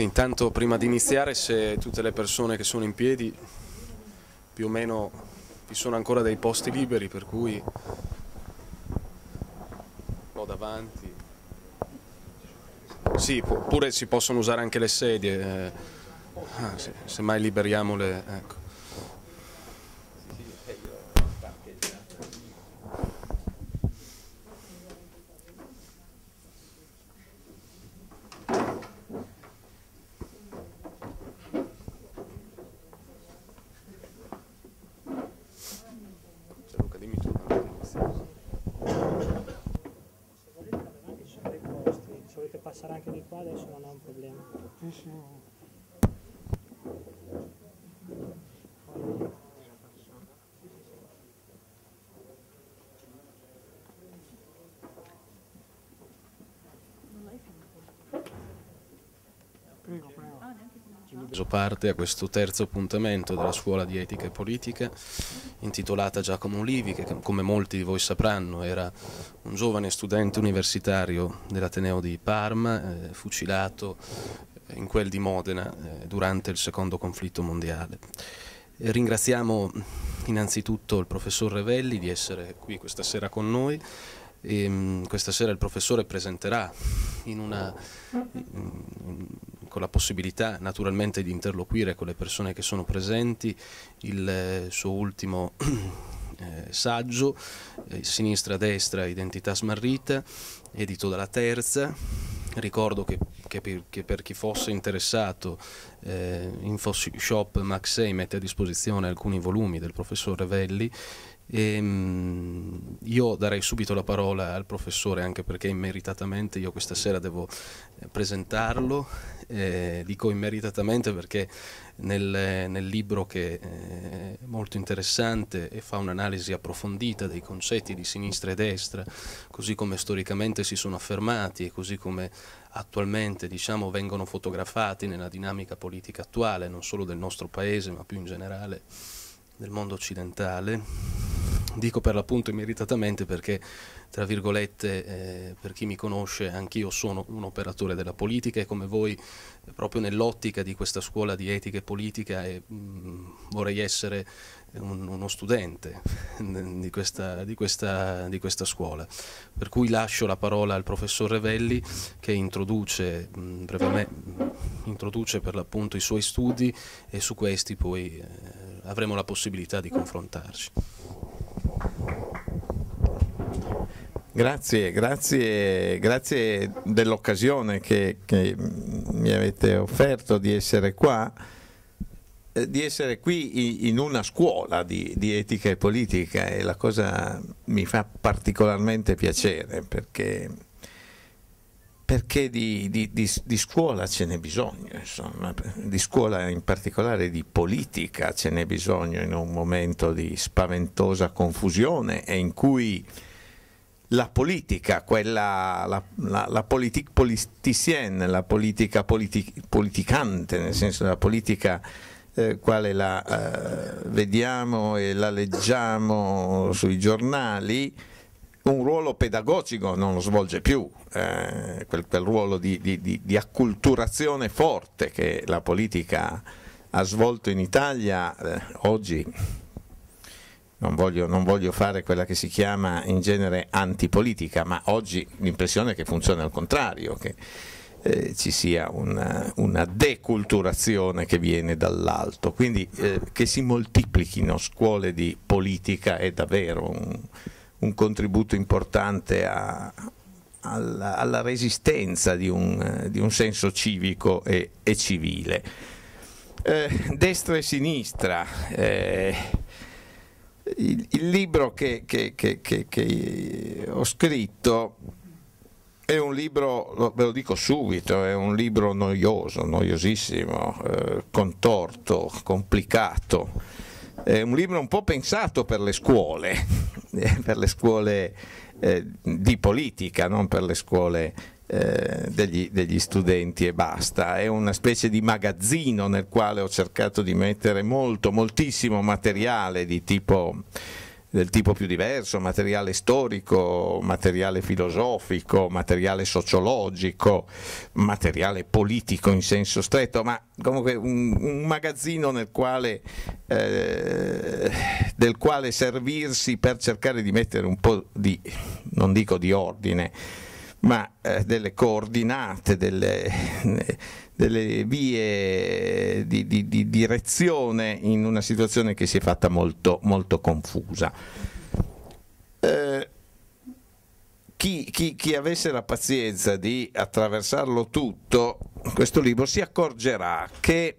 Sì, intanto prima di iniziare se tutte le persone che sono in piedi più o meno vi sono ancora dei posti liberi per cui o davanti. Sì, pure si possono usare anche le sedie, eh, ah, semmai liberiamo le... Ecco. preso parte a questo terzo appuntamento della scuola di etica e politica intitolata Giacomo Olivi che come molti di voi sapranno era un giovane studente universitario dell'Ateneo di Parma eh, fucilato eh, in quel di Modena eh, durante il secondo conflitto mondiale. E eh, ringraziamo mm, innanzitutto il professor Revelli di essere qui questa sera con noi e, ehm, mh, questa sera il professore presenterà in una... In, in, con la possibilità naturalmente di interloquire con le persone che sono presenti, il eh, suo ultimo eh, saggio, eh, Sinistra-Destra, Identità smarrita, edito dalla Terza. Ricordo che, che, per, che per, chi fosse interessato eh, InfoShop Maxei mette a disposizione alcuni volumi del professor Revelli Ehm, io darei subito la parola al professore anche perché immeritatamente io questa sera devo eh, presentarlo, eh, dico immeritatamente perché nel, nel, libro che eh, è molto interessante e fa un'analisi approfondita dei concetti di sinistra e destra, così come storicamente si sono affermati e così come attualmente diciamo, vengono fotografati nella dinamica politica attuale, non solo del nostro paese ma più in generale del mondo occidentale, dico per l'appunto immeritatamente perché, tra virgolette, eh, per chi mi conosce, anch'io sono un operatore della politica e come voi, eh, proprio nell'ottica di questa scuola di etica e politica, eh, mh, mm, vorrei essere un, uno studente di questa, di, questa, di questa, scuola. Per cui lascio la parola al professor Revelli che introduce, mh, mm, brevemente, introduce per l'appunto i suoi studi e su questi poi... Eh, avremo la possibilità di confrontarci. Grazie, grazie, grazie dell'occasione che, che, mi avete offerto di essere qua, eh, di essere qui in una scuola di, di etica e politica e la cosa mi fa particolarmente piacere perché perché di, di, di, di, scuola ce n'è bisogno, insomma, di scuola in particolare di politica ce n'è bisogno in un momento di spaventosa confusione e in cui la politica, quella, la, la, la politique politicienne, la politica politic, politicante, nel senso della politica eh, quale la eh, vediamo e la leggiamo sui giornali, un ruolo pedagogico non lo svolge più, eh, quel, quel, ruolo di, di, di, di, acculturazione forte che la politica ha svolto in Italia eh, oggi. Non voglio, non voglio, fare quella che si chiama in genere antipolitica, ma oggi l'impressione è che funzioni al contrario, che eh, ci sia una, una, deculturazione che viene dall'alto. Quindi eh, che si moltiplichino scuole di politica è davvero un, un contributo importante a, alla, alla, resistenza di un, eh, di un senso civico e, e civile. Eh, destra e sinistra, eh, il, il, libro che, che, che, che, ho scritto è un libro, ve lo dico subito, è un libro noioso, noiosissimo, eh, contorto, complicato è eh, un libro un po' pensato per le scuole, eh, per le scuole eh, di politica, non per le scuole eh, degli, degli, studenti e basta. È una specie di magazzino nel quale ho cercato di mettere molto, moltissimo materiale di tipo del tipo più diverso, materiale storico, materiale filosofico, materiale sociologico, materiale politico in senso stretto, ma comunque un, un magazzino quale, eh, del quale servirsi per cercare di mettere un po' di, non dico di ordine, ma eh, delle coordinate, delle delle vie di, di, di direzione in una situazione che si è fatta molto, molto confusa. Eh, chi, chi, chi, avesse la pazienza di attraversarlo tutto, questo libro si accorgerà che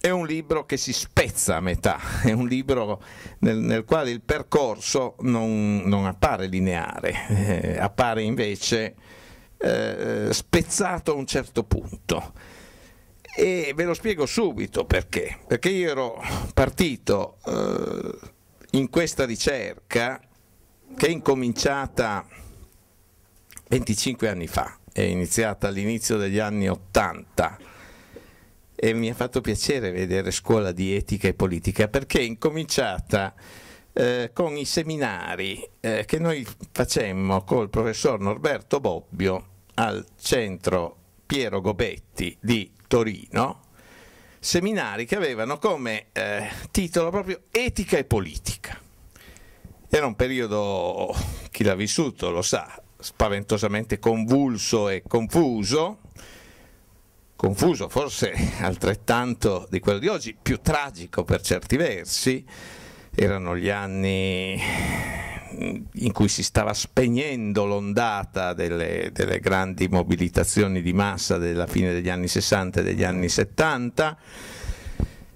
è un libro che si spezza a metà, è un libro nel, nel quale il percorso non, non appare lineare, eh, appare invece eh, eh, spezzato a un certo punto. E ve lo spiego subito perché. Perché io ero partito eh, in questa ricerca che è incominciata 25 anni fa, è iniziata all'inizio degli anni 80 e mi ha fatto piacere vedere scuola di etica e politica perché è incominciata eh, con i seminari eh, che noi facemmo col professor Norberto Bobbio al centro Piero Gobetti di Torino, seminari che avevano come eh, titolo proprio Etica e politica. Era un periodo, chi l'ha vissuto lo sa, spaventosamente convulso e confuso, confuso forse altrettanto di quello di oggi, più tragico per certi versi, erano gli anni Mm, in cui si stava spegnendo l'ondata delle, delle, grandi mobilitazioni di massa della fine degli anni 60 e degli anni 70.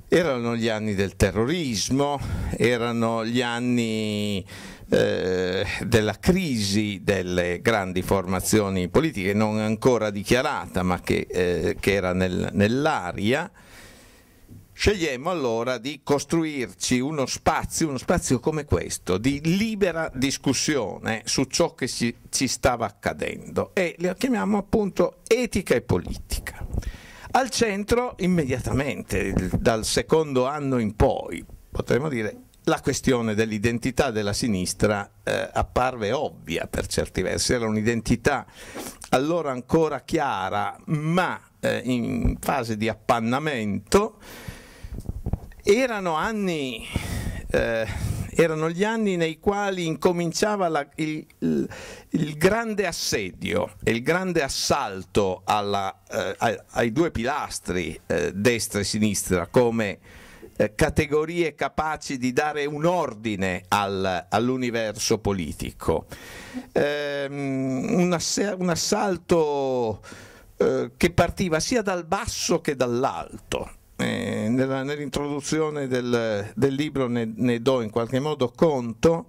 Erano gli anni del terrorismo, erano gli anni eh, della crisi delle grandi formazioni politiche non ancora dichiarata ma che, eh, che era nel, nell'aria Scegliamo allora di costruirci uno spazio, uno spazio come questo, di libera discussione su ciò che ci, ci stava accadendo e lo chiamiamo appunto etica e politica. Al centro immediatamente, dal secondo anno in poi, potremmo dire la questione dell'identità della sinistra eh, apparve ovvia per certi versi, era un'identità allora ancora chiara ma eh, in fase di appannamento erano anni... Eh, erano gli anni nei quali incominciava la, il, il, il, grande assedio e il grande assalto alla, eh, ai, ai, due pilastri eh, destra e sinistra come eh, categorie capaci di dare un ordine al, all'universo politico. Ehm, un, ass- un, assalto eh, che partiva sia dal basso che dall'alto eh, nella, nell'introduzione del, del libro ne, ne, do in qualche modo conto,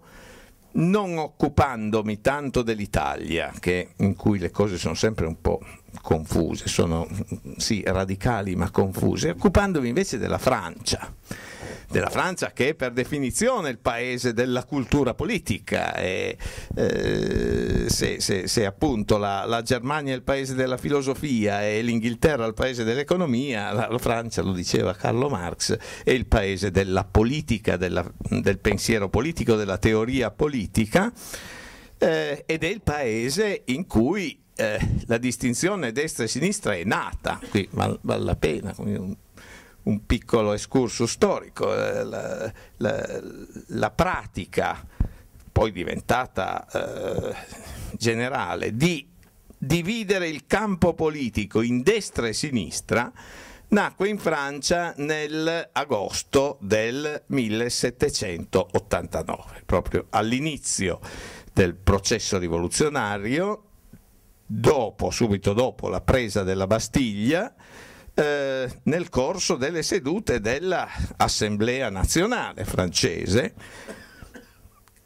non occupandomi tanto dell'Italia, in cui le cose sono sempre un po' confuse, sono sì radicali ma confuse, occupandomi invece della Francia della Francia, che è per definizione il paese della cultura politica. E, eh, se, se, se, appunto la, la, Germania è il paese della filosofia e l'Inghilterra è il paese dell'economia, la, la Francia, lo diceva Carlo Marx, è il paese della politica, della, del pensiero politico, della teoria politica. Eh, ed è il paese in cui eh, la distinzione destra e sinistra è nata, qui vale val la pena, un piccolo escursus storico, eh, la, la, la pratica poi diventata eh, generale di dividere il campo politico in destra e sinistra nacque in Francia nell'agosto del 1789, proprio all'inizio del processo rivoluzionario, dopo, subito dopo la presa della Bastiglia, eh, nel corso delle sedute dell'Assemblea nazionale francese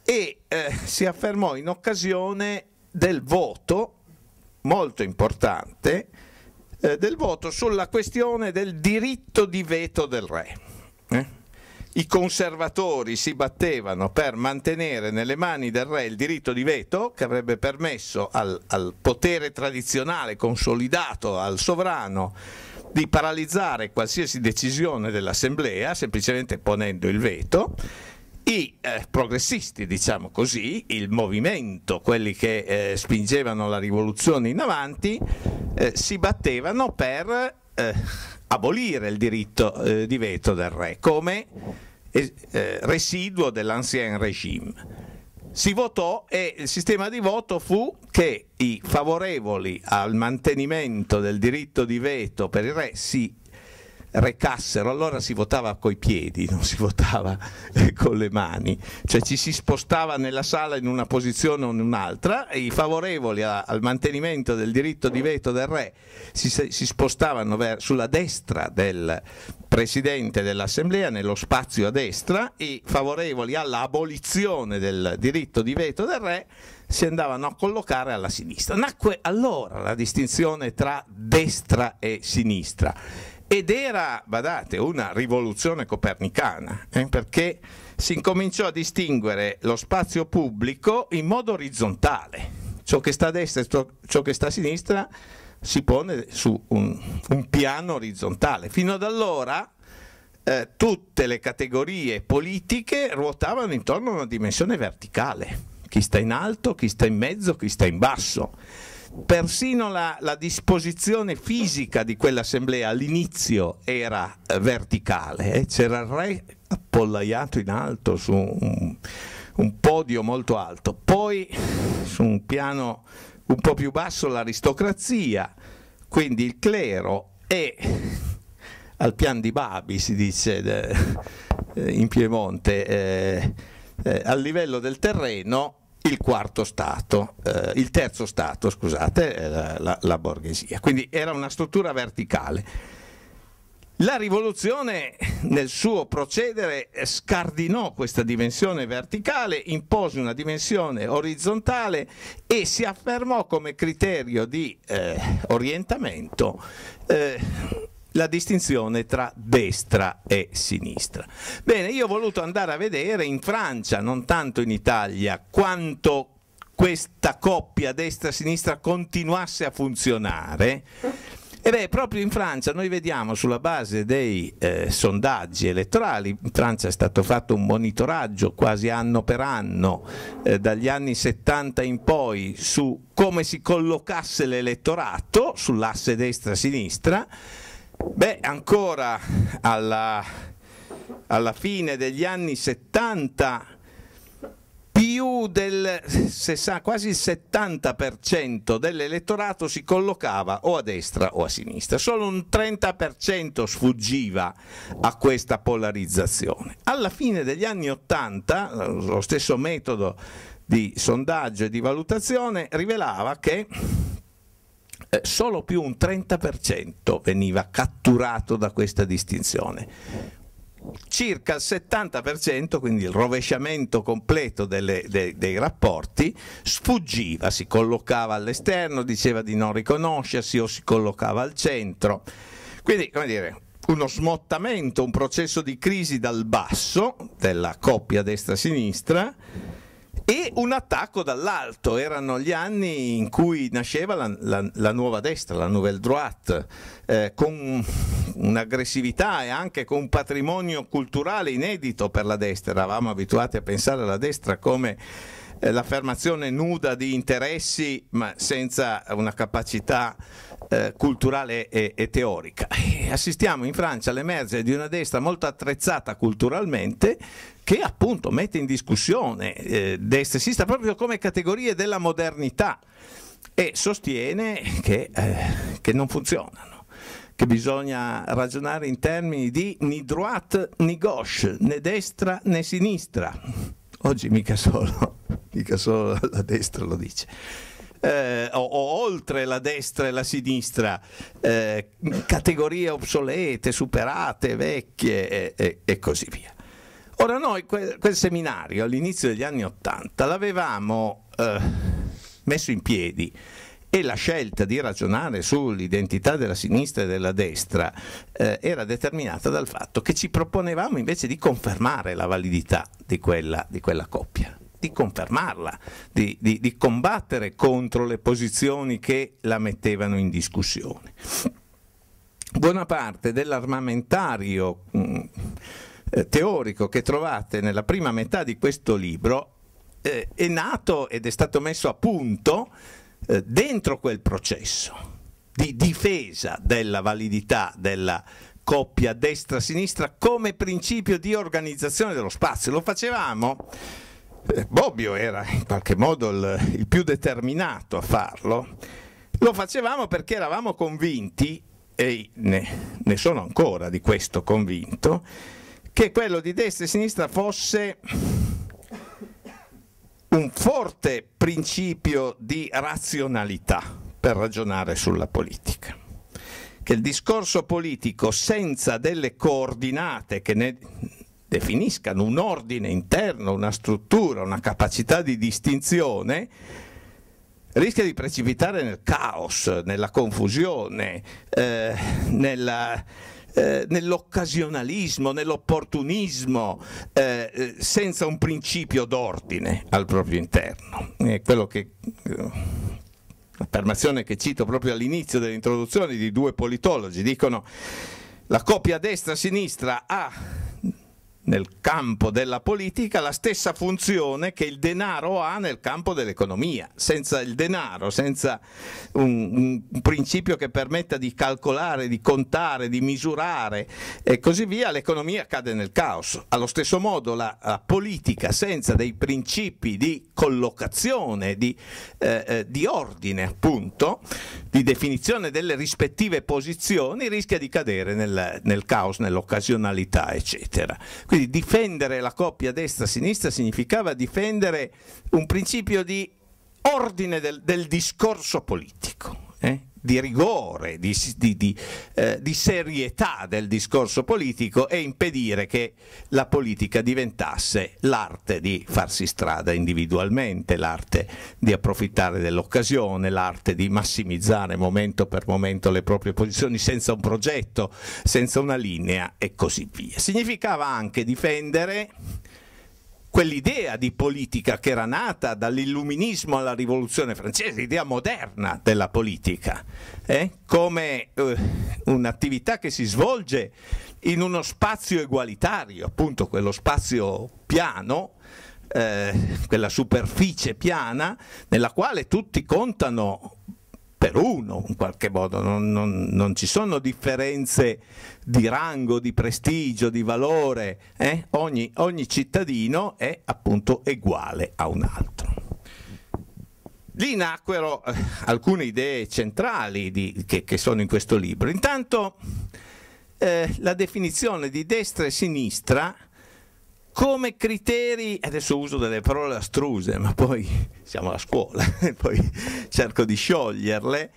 e eh, si affermò in occasione del voto molto importante eh, del voto sulla questione del diritto di veto del re. Eh. I conservatori si battevano per mantenere nelle mani del re il diritto di veto che avrebbe permesso al, al potere tradizionale consolidato al sovrano di paralizzare qualsiasi decisione dell'Assemblea semplicemente ponendo il veto i eh, progressisti, diciamo così, il movimento, quelli che eh, spingevano la rivoluzione in avanti, eh, si battevano per eh, abolire il diritto eh, di veto del re come eh, residuo dell'ancien regime si votò e il sistema di voto fu che i favorevoli al mantenimento del diritto di veto per il re si recassero, allora si votava coi piedi, non si votava eh, con le mani, cioè ci si spostava nella sala in una posizione o in un'altra e i favorevoli a, al mantenimento del diritto di veto del re si, si spostavano ver, sulla destra del presidente dell'assemblea, nello spazio a destra, i favorevoli all'abolizione del diritto di veto del re si andavano a collocare alla sinistra. Nacque allora la distinzione tra destra e sinistra ed era, badate, una rivoluzione copernicana, eh, perché si incominciò a distinguere lo spazio pubblico in modo orizzontale, ciò che sta a destra e ciò che sta a sinistra si pone su un, un piano orizzontale. Fino ad allora eh, tutte le categorie politiche ruotavano intorno a una dimensione verticale, chi sta in alto, chi sta in mezzo, chi sta in basso persino la, la disposizione fisica di quell'assemblea all'inizio era eh, verticale, eh? c'era il re appollaiato in alto su un, un podio molto alto, poi su un piano un po' più basso l'aristocrazia, quindi il clero e al pian di Babi si dice eh, in Piemonte, eh, eh, al livello del terreno il quarto stato, eh, il terzo stato, scusate, eh, la, la, borghesia. Quindi era una struttura verticale. La rivoluzione nel suo procedere scardinò questa dimensione verticale, impose una dimensione orizzontale e si affermò come criterio di eh, orientamento eh, la distinzione tra destra e sinistra. Bene, io ho voluto andare a vedere in Francia, non tanto in Italia, quanto questa coppia destra-sinistra continuasse a funzionare. E beh, proprio in Francia noi vediamo sulla base dei eh, sondaggi elettorali, in Francia è stato fatto un monitoraggio quasi anno per anno, eh, dagli anni 70 in poi, su come si collocasse l'elettorato sull'asse destra-sinistra. Beh, ancora alla, alla fine degli anni 70 più del quasi il 70% dell'elettorato si collocava o a destra o a sinistra, solo un 30% sfuggiva a questa polarizzazione. Alla fine degli anni 80 lo stesso metodo di sondaggio e di valutazione rivelava che eh, solo più un 30% veniva catturato da questa distinzione circa il 70%, quindi il rovesciamento completo delle, de, dei rapporti, sfuggiva, si collocava all'esterno, diceva di non riconoscersi o si collocava al centro. Quindi, come dire, uno smottamento, un processo di crisi dal basso della coppia destra-sinistra e un attacco dall'alto. Erano gli anni in cui nasceva la, la, la nuova destra, la nouvelle droite, eh, con un'aggressività e anche con un patrimonio culturale inedito per la destra. Eravamo abituati a pensare alla destra come eh, l'affermazione nuda di interessi, ma senza una capacità eh, culturale e, e teorica. Eh, assistiamo in Francia all'emergere di una destra molto attrezzata culturalmente che appunto mette in discussione eh, destra e sinistra proprio come categorie della modernità e sostiene che, eh, che non funzionano che bisogna ragionare in termini di ni droite ni gauche, né destra né sinistra. Oggi mica solo, mica solo la destra lo dice eh, o, o, oltre la destra e la sinistra, eh, categorie obsolete, superate, vecchie e, e, e così via. Ora noi quel, quel seminario all'inizio degli anni Ottanta l'avevamo eh, messo in piedi e la scelta di ragionare sull'identità della sinistra e della destra eh, era determinata dal fatto che ci proponevamo invece di confermare la validità di quella, di quella coppia di confermarla, di, di, di combattere contro le posizioni che la mettevano in discussione. Buona parte dell'armamentario mm, eh, teorico che trovate nella prima metà di questo libro eh, è nato ed è stato messo a punto eh, dentro quel processo di difesa della validità della coppia destra-sinistra come principio di organizzazione dello spazio. Lo facevamo eh, Bobbio era in qualche modo il, il più determinato a farlo, lo facevamo perché eravamo convinti, e ne, ne sono ancora di questo convinto, che quello di destra e sinistra fosse un forte principio di razionalità per ragionare sulla politica. Che il discorso politico senza delle coordinate che ne, definiscano un ordine interno, una struttura, una capacità di distinzione, rischia di precipitare nel caos, nella confusione, eh, nella, eh, nell'occasionalismo, nell'opportunismo, eh, senza un principio d'ordine al proprio interno. È quello che eh, l'affermazione che cito proprio all'inizio dell'introduzione di due politologi dicono la coppia destra-sinistra ha nel campo della politica la stessa funzione che il denaro ha nel campo dell'economia. Senza il denaro, senza un, un, principio che permetta di calcolare, di contare, di misurare e così via, l'economia cade nel caos. Allo stesso modo la, la politica senza dei principi di collocazione, di, eh, eh di ordine appunto, di definizione delle rispettive posizioni rischia di cadere nel, nel caos, nell'occasionalità eccetera. Quindi quindi difendere la coppia destra-sinistra significava difendere un principio di ordine del, del discorso politico. Eh? di rigore, di, di, di, eh, di, serietà del discorso politico e impedire che la politica diventasse l'arte di farsi strada individualmente, l'arte di approfittare dell'occasione, l'arte di massimizzare momento per momento le proprie posizioni senza un progetto, senza una linea e così via. Significava anche difendere quell'idea di politica che era nata dall'illuminismo alla rivoluzione francese, l'idea moderna della politica, eh? come eh, un'attività che si svolge in uno spazio egualitario, appunto quello spazio piano, eh, quella superficie piana nella quale tutti contano per uno in qualche modo, non, non, non, ci sono differenze di rango, di prestigio, di valore, eh? ogni, ogni, cittadino è appunto uguale a un altro. Lì nacquero eh, alcune idee centrali di, che, che, sono in questo libro. Intanto eh, la definizione di destra e sinistra come criteri, adesso uso delle parole astruse, ma poi siamo alla scuola, poi cerco di scioglierle,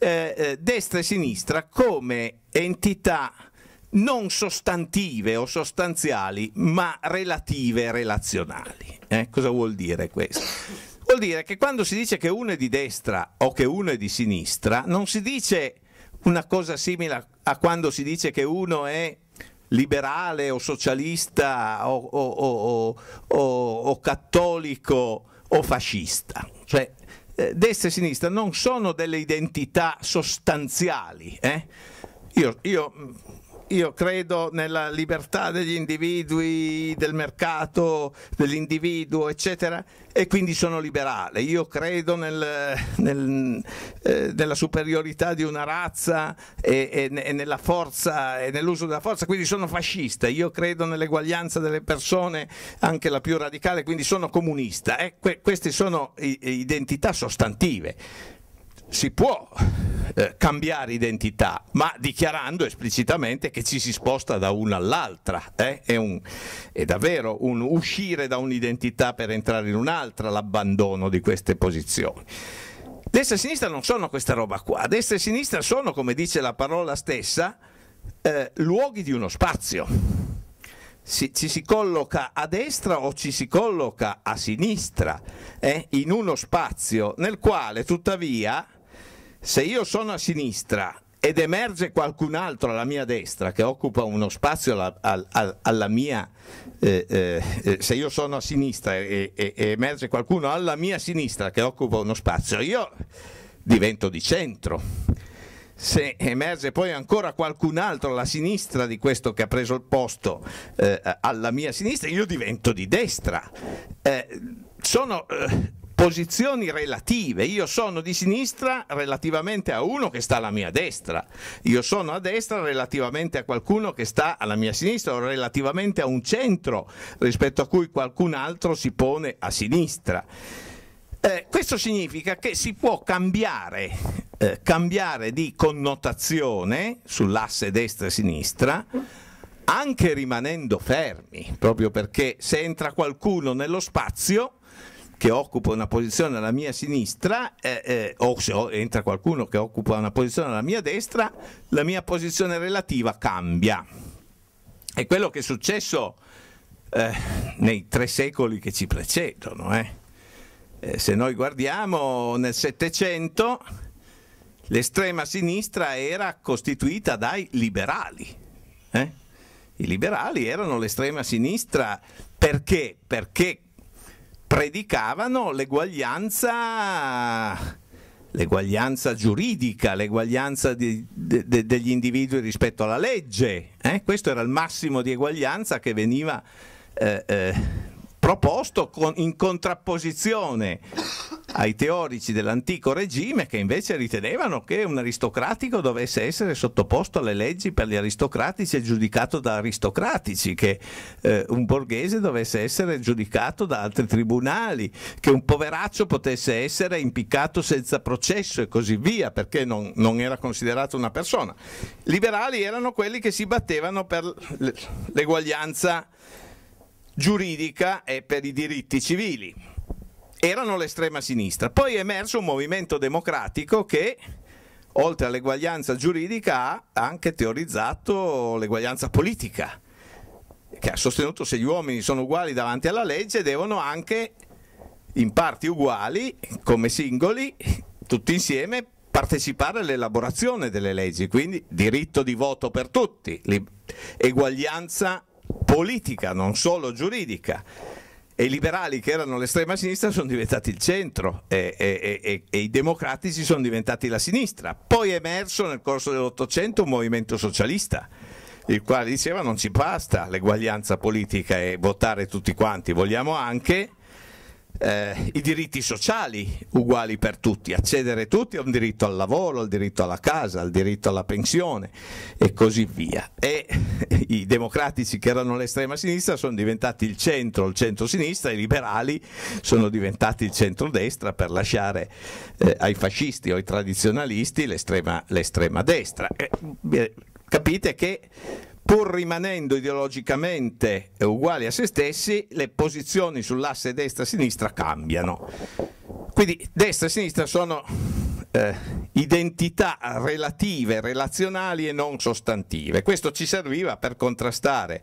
eh, eh, destra e sinistra come entità non sostantive o sostanziali, ma relative e relazionali. Eh? Cosa vuol dire questo? Vuol dire che quando si dice che uno è di destra o che uno è di sinistra, non si dice una cosa simile a quando si dice che uno è liberale o socialista o, o, o, o cattolico o fascista. Cioè, eh, destra e sinistra non sono delle identità sostanziali. Eh? Io, io io credo nella libertà degli individui, del mercato, dell'individuo, eccetera, e quindi sono liberale. Io credo nel, nel, eh, nella superiorità di una razza e, e, e nella forza e nell'uso della forza, quindi sono fascista. Io credo nell'eguaglianza delle persone, anche la più radicale, quindi sono comunista. Eh, que queste sono identità sostantive si può eh, cambiare identità, ma dichiarando esplicitamente che ci si sposta da una all'altra. Eh? È, un, è, davvero un uscire da un'identità per entrare in un'altra l'abbandono di queste posizioni. Destra e sinistra non sono questa roba qua, destra e sinistra sono, come dice la parola stessa, eh, luoghi di uno spazio. Si, ci si colloca a destra o ci si colloca a sinistra, eh? in uno spazio nel quale tuttavia se io sono a sinistra ed emerge qualcun altro alla mia destra che occupa uno spazio alla, alla, alla mia, eh, eh, eh, se io sono a sinistra e, e, e, emerge qualcuno alla mia sinistra che occupa uno spazio, io divento di centro. Se emerge poi ancora qualcun altro alla sinistra di questo che ha preso il posto eh, alla mia sinistra, io divento di destra. Eh, sono eh, posizioni relative. Io sono di sinistra relativamente a uno che sta alla mia destra, io sono a destra relativamente a qualcuno che sta alla mia sinistra o relativamente a un centro rispetto a cui qualcun altro si pone a sinistra. Eh, questo significa che si può cambiare, eh, cambiare di connotazione sull'asse destra e sinistra anche rimanendo fermi, proprio perché se entra qualcuno nello spazio che occupa una posizione alla mia sinistra eh, eh, o se entra qualcuno che occupa una posizione alla mia destra, la mia posizione relativa cambia. È quello che è successo eh, nei tre secoli che ci precedono. Eh. Eh, se noi guardiamo nel Settecento, l'estrema sinistra era costituita dai liberali. Eh. I liberali erano l'estrema sinistra perché? Perché predicavano l'eguaglianza l'eguaglianza giuridica, l'eguaglianza di, de, de, degli individui rispetto alla legge. Eh? Questo era il massimo di eguaglianza che veniva eh, eh, proposto con, in contrapposizione ai teorici dell'antico regime che invece ritenevano che un aristocratico dovesse essere sottoposto alle leggi per gli aristocratici e giudicato da aristocratici, che eh, un borghese dovesse essere giudicato da altri tribunali, che un poveraccio potesse essere impiccato senza processo e così via, perché non, non era considerato una persona. Liberali erano quelli che si battevano per l'eguaglianza giuridica e per i diritti civili. Erano l'estrema sinistra. Poi è emerso un movimento democratico che, oltre all'eguaglianza giuridica, ha anche teorizzato l'eguaglianza politica, che ha sostenuto che se gli uomini sono uguali davanti alla legge devono anche, in parti uguali, come singoli, tutti insieme, partecipare all'elaborazione delle leggi, quindi diritto di voto per tutti, eguaglianza politica, non solo giuridica. E i liberali che erano l'estrema sinistra sono diventati il centro e, e, e, e, i democratici sono diventati la sinistra. Poi è emerso nel corso dell'Ottocento un movimento socialista, il quale diceva non ci basta l'eguaglianza politica e votare tutti quanti, vogliamo anche eh, i diritti sociali uguali per tutti, accedere tutti a un diritto al lavoro, al diritto alla casa, al diritto alla pensione e così via. E i democratici che erano l'estrema sinistra sono diventati il centro, il centro-sinistra, i liberali sono diventati il centro-destra per lasciare eh, ai fascisti o ai tradizionalisti l'estrema, destra. E, eh, eh, capite che pur rimanendo ideologicamente uguali a se stessi, le posizioni sull'asse destra-sinistra cambiano. Quindi destra e sinistra sono eh, identità relative, relazionali e non sostantive. Questo ci serviva per contrastare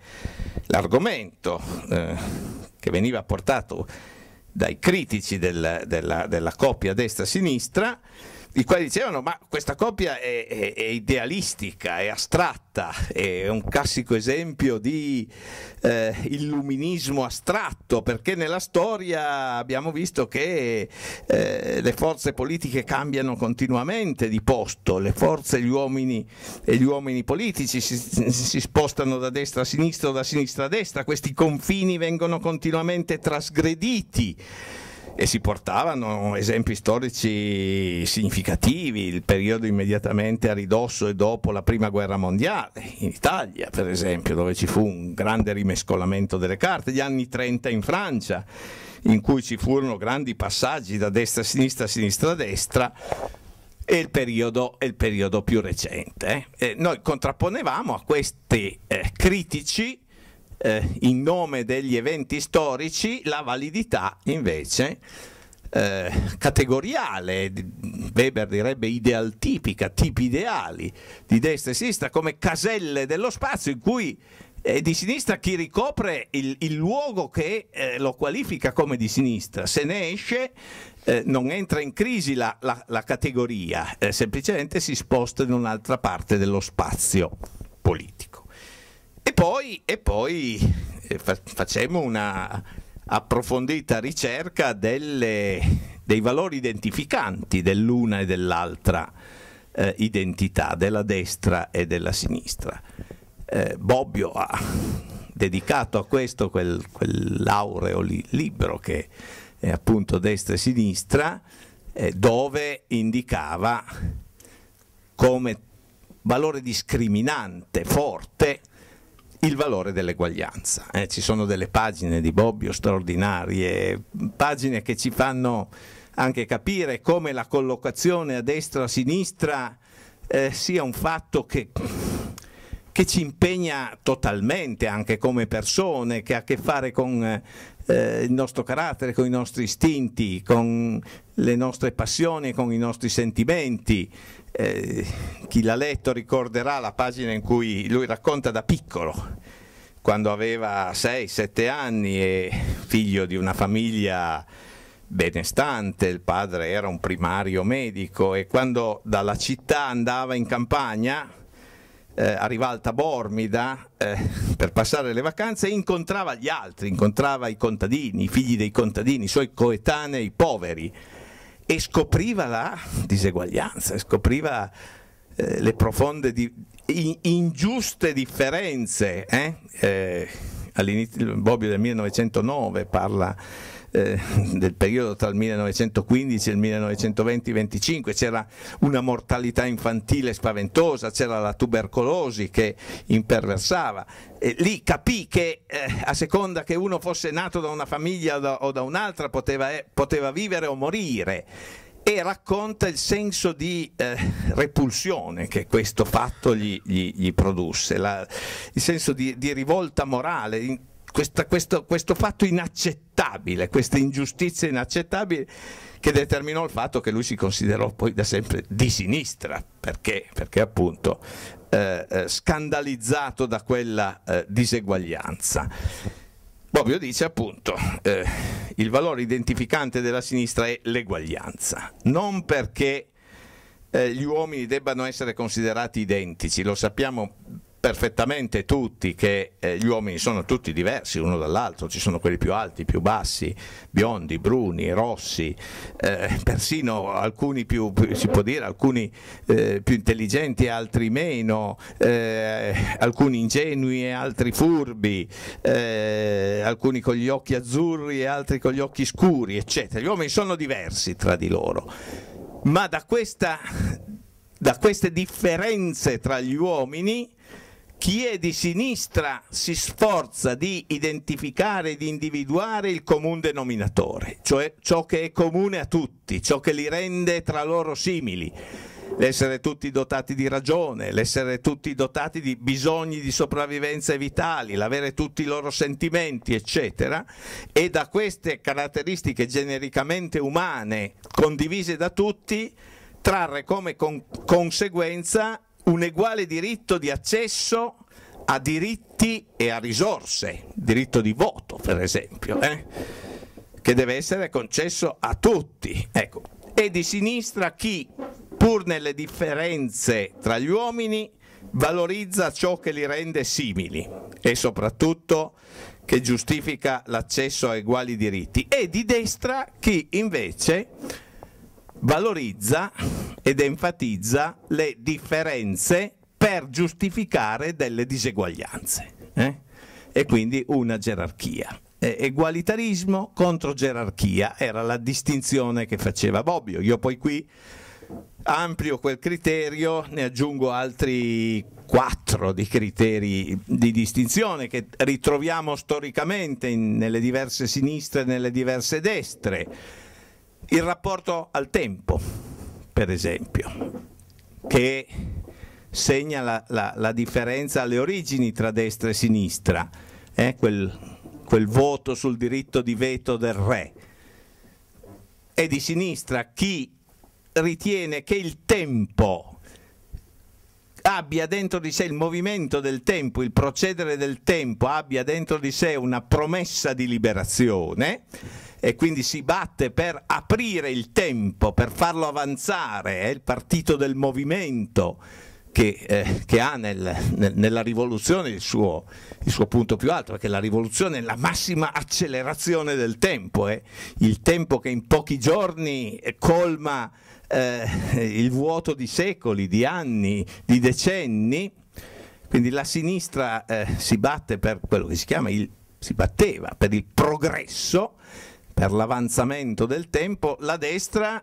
l'argomento eh, che veniva portato dai critici del, della, della coppia destra-sinistra i quali dicevano ma questa coppia è, è, è idealistica, è astratta, è un classico esempio di eh, illuminismo astratto, perché nella storia abbiamo visto che eh, le forze politiche cambiano continuamente di posto, le forze gli uomini, e gli uomini politici si, si spostano da destra a sinistra o da sinistra a destra, questi confini vengono continuamente trasgrediti e si portavano esempi storici significativi, il periodo immediatamente a ridosso e dopo la prima guerra mondiale, in Italia per esempio, dove ci fu un grande rimescolamento delle carte, gli anni 30 in Francia, in cui ci furono grandi passaggi da destra a sinistra, sinistra a destra, e il periodo, il periodo più recente. Eh, noi contrapponevamo a questi eh, critici eh, in nome degli eventi storici la validità invece eh, categoriale, Weber direbbe idealtipica, tipi ideali di destra e sinistra come caselle dello spazio in cui è eh, di sinistra chi ricopre il, il luogo che eh, lo qualifica come di sinistra, se ne esce eh, non entra in crisi la, la, la categoria, eh, semplicemente si sposta in un'altra parte dello spazio politico. E poi, e poi eh, facemmo una approfondita ricerca delle, dei valori identificanti dell'una e dell'altra eh, identità, della destra e della sinistra. Eh, Bobbio ha dedicato a questo quel, quell'aureo li, libro che è appunto destra e sinistra, eh, dove indicava come valore discriminante forte il valore dell'eguaglianza. Eh, ci sono delle pagine di Bobbio straordinarie, pagine che ci fanno anche capire come la collocazione a destra a sinistra eh, sia un fatto che, che, ci impegna totalmente anche come persone, che ha a che fare con eh, il nostro carattere, con i nostri istinti, con le nostre passioni, con i nostri sentimenti eh, chi l'ha letto ricorderà la pagina in cui lui racconta da piccolo, quando aveva 6-7 anni e figlio di una famiglia benestante, il padre era un primario medico e quando dalla città andava in campagna, eh, arrivava al Tabormida eh, per passare le vacanze e incontrava gli altri, incontrava i contadini, i figli dei contadini, i suoi coetanei poveri e scopriva la diseguaglianza, scopriva eh, le profonde di, ingiuste differenze. Eh? Eh, all'inizio, Bobbio del 1909 parla eh, del periodo tra il 1915 e il 1920-25, c'era una mortalità infantile spaventosa, c'era la tubercolosi che imperversava e lì capì che eh, a seconda che uno fosse nato da una famiglia o da, o da un'altra poteva, eh, poteva vivere o morire e racconta il senso di eh, repulsione che questo fatto gli, gli, gli produsse, la, il senso di, di rivolta morale. In, questa, questo, questo, fatto inaccettabile, questa ingiustizia inaccettabile che determinò il fatto che lui si considerò poi da sempre di sinistra, perché, perché appunto eh, eh scandalizzato da quella eh, diseguaglianza. Bobbio dice appunto eh, il valore identificante della sinistra è l'eguaglianza, non perché eh, gli uomini debbano essere considerati identici, lo sappiamo perfettamente tutti che eh, gli uomini sono tutti diversi uno dall'altro, ci sono quelli più alti, più bassi, biondi, bruni, rossi, eh, persino alcuni più, si può dire, alcuni eh, più intelligenti, altri meno, eh, alcuni ingenui e altri furbi, eh, alcuni con gli occhi azzurri e altri con gli occhi scuri, eccetera. Gli uomini sono diversi tra di loro, ma da, questa, da queste differenze tra gli uomini, chi è di sinistra si sforza di identificare e di individuare il comune denominatore, cioè ciò che è comune a tutti, ciò che li rende tra loro simili l'essere tutti dotati di ragione, l'essere tutti dotati di bisogni di sopravvivenza vitali, l'avere tutti i loro sentimenti, eccetera, e da queste caratteristiche genericamente umane condivise da tutti trarre come con conseguenza un uguale diritto di accesso a diritti e a risorse, diritto di voto per esempio, eh? che deve essere concesso a tutti. Ecco. E di sinistra chi, pur nelle differenze tra gli uomini, valorizza ciò che li rende simili e soprattutto che giustifica l'accesso a uguali diritti. E di destra chi invece valorizza ed enfatizza le differenze per giustificare delle diseguaglianze eh? e quindi una gerarchia. egualitarismo contro gerarchia era la distinzione che faceva Bobbio. Io poi qui amplio quel criterio, ne aggiungo altri quattro di criteri di distinzione che ritroviamo storicamente in, nelle diverse sinistre e nelle diverse destre il rapporto al tempo, per esempio, che segna la, la, la differenza alle origini tra destra e sinistra, eh? quel, quel voto sul diritto di veto del re. E di sinistra chi ritiene che il tempo abbia dentro di sé il movimento del tempo, il procedere del tempo, abbia dentro di sé una promessa di liberazione e quindi si batte per aprire il tempo, per farlo avanzare, è il partito del movimento che, eh, che ha nel, nel, nella rivoluzione il suo, il suo, punto più alto, perché la rivoluzione è la massima accelerazione del tempo, è eh? il tempo che in pochi giorni eh, colma eh, il vuoto di secoli, di anni, di decenni. Quindi la sinistra eh, si batte per quello che si chiama il si batteva per il progresso per l'avanzamento del tempo, la destra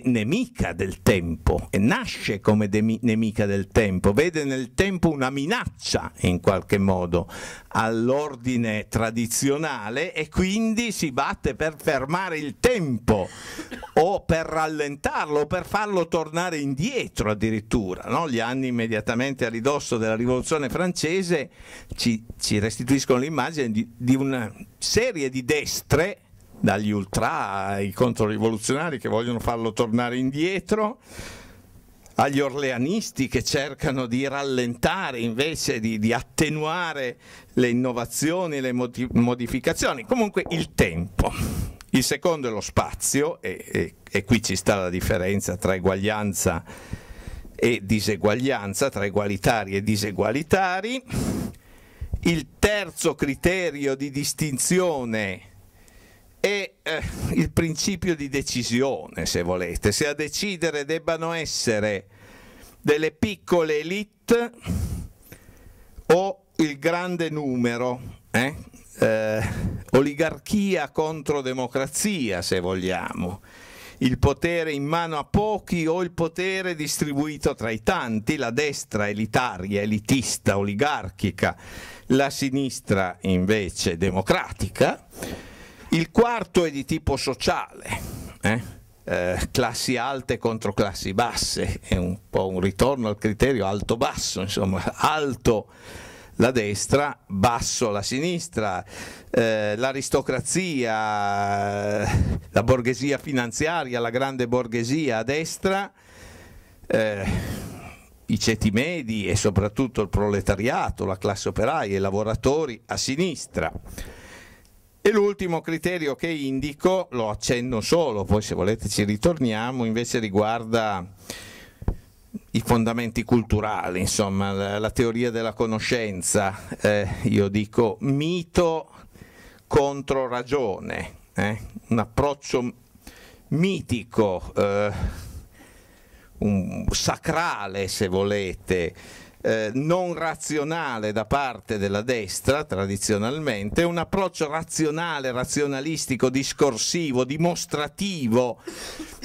è nemica del tempo e nasce come nemica del tempo, vede nel tempo una minaccia in qualche modo all'ordine tradizionale e quindi si batte per fermare il tempo o per rallentarlo o per farlo tornare indietro addirittura. No? Gli anni immediatamente a ridosso della rivoluzione francese ci, ci restituiscono l'immagine di, di una serie di destre dagli ultra ai controrivoluzionari che vogliono farlo tornare indietro agli orleanisti che cercano di rallentare invece di, di attenuare le innovazioni, le modificazioni, comunque il tempo. Il secondo è lo spazio e, e, e qui ci sta la differenza tra eguaglianza e diseguaglianza, tra egualitari e disegualitari. Il terzo criterio di distinzione è è eh, il principio di decisione, se volete, se a decidere debbano essere delle piccole elite o il grande numero, eh? Eh, oligarchia contro democrazia, se vogliamo, il potere in mano a pochi o il potere distribuito tra i tanti, la destra elitaria, elitista, oligarchica, la sinistra invece democratica il quarto è di tipo sociale. Eh? Eh, classi alte contro classi basse, è un po' un ritorno al criterio alto-basso, insomma, alto la destra, basso la sinistra, eh, l'aristocrazia, la borghesia finanziaria, la grande borghesia a destra, eh, i ceti medi e soprattutto il proletariato, la classe operaia, i lavoratori a sinistra e l'ultimo criterio che indico, lo accenno solo, poi se volete ci ritorniamo, invece riguarda i fondamenti culturali, insomma, la, la teoria della conoscenza, eh, io dico mito contro ragione, eh? un approccio mitico, eh, un, sacrale se volete, eh, non razionale da parte della destra tradizionalmente, un approccio razionale, razionalistico, discorsivo, dimostrativo,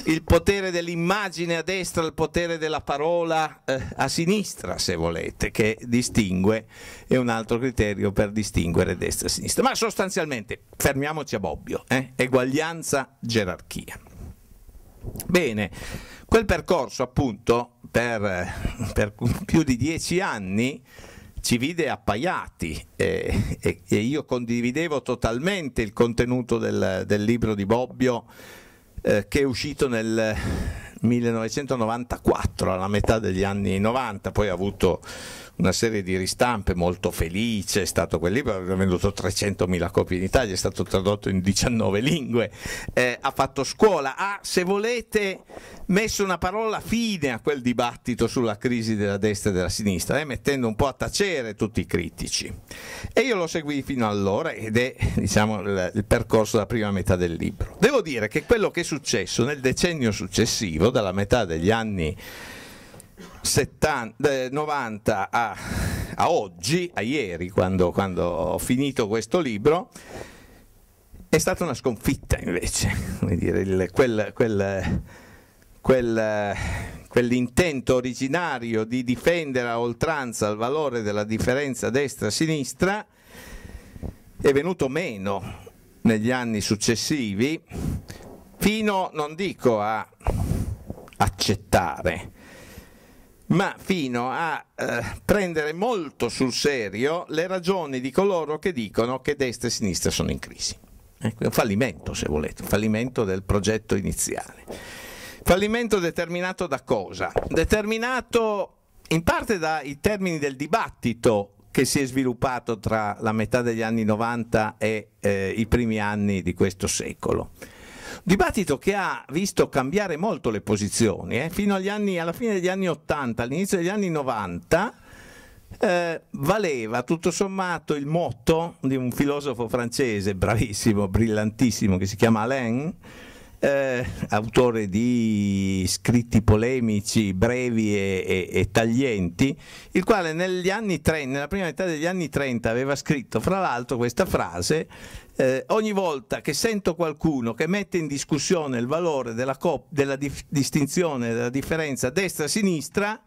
il potere dell'immagine a destra, il potere della parola eh, a sinistra, se volete, che distingue, è un altro criterio per distinguere destra e sinistra. Ma sostanzialmente, fermiamoci a Bobbio, eh? eguaglianza, gerarchia. Bene, quel percorso appunto per, per più di dieci anni ci vide appaiati e, e, e, io condividevo totalmente il contenuto del, del libro di Bobbio eh, che è uscito nel, 1994, alla metà degli anni 90, poi ha avuto una serie di ristampe molto felice, è stato quel libro, ha venduto 300.000 copie in Italia, è stato tradotto in 19 lingue, eh, ha fatto scuola, ha, ah, se volete, messo una parola fine a quel dibattito sulla crisi della destra e della sinistra, eh, mettendo un po' a tacere tutti i critici. E io lo seguì fino allora ed è diciamo, il, il percorso della prima metà del libro. Devo dire che quello che è successo nel decennio successivo, però dalla metà degli anni 70, 90 a, a, oggi, a ieri quando, quando ho finito questo libro, è stata una sconfitta invece, dire, il, quel, quel, quel, quell'intento originario di difendere a oltranza il valore della differenza destra-sinistra è venuto meno negli anni successivi fino, non dico a accettare, ma fino a eh, prendere molto sul serio le ragioni di coloro che dicono che destra e sinistra sono in crisi. Ecco, un fallimento, se volete, un fallimento del progetto iniziale. Fallimento determinato da cosa? Determinato in parte dai termini del dibattito che si è sviluppato tra la metà degli anni 90 e eh, i primi anni di questo secolo. Dibattito che ha visto cambiare molto le posizioni, eh? fino anni, alla fine degli anni 80, all'inizio degli anni 90, eh, valeva tutto sommato il motto di un filosofo francese bravissimo, brillantissimo, che si chiama Alain, eh, autore di scritti polemici brevi e, e, e taglienti, il quale 30, nella prima metà degli anni 30 aveva scritto fra l'altro questa frase eh, ogni volta che sento qualcuno che mette in discussione il valore della, della dif- distinzione, della differenza destra-sinistra,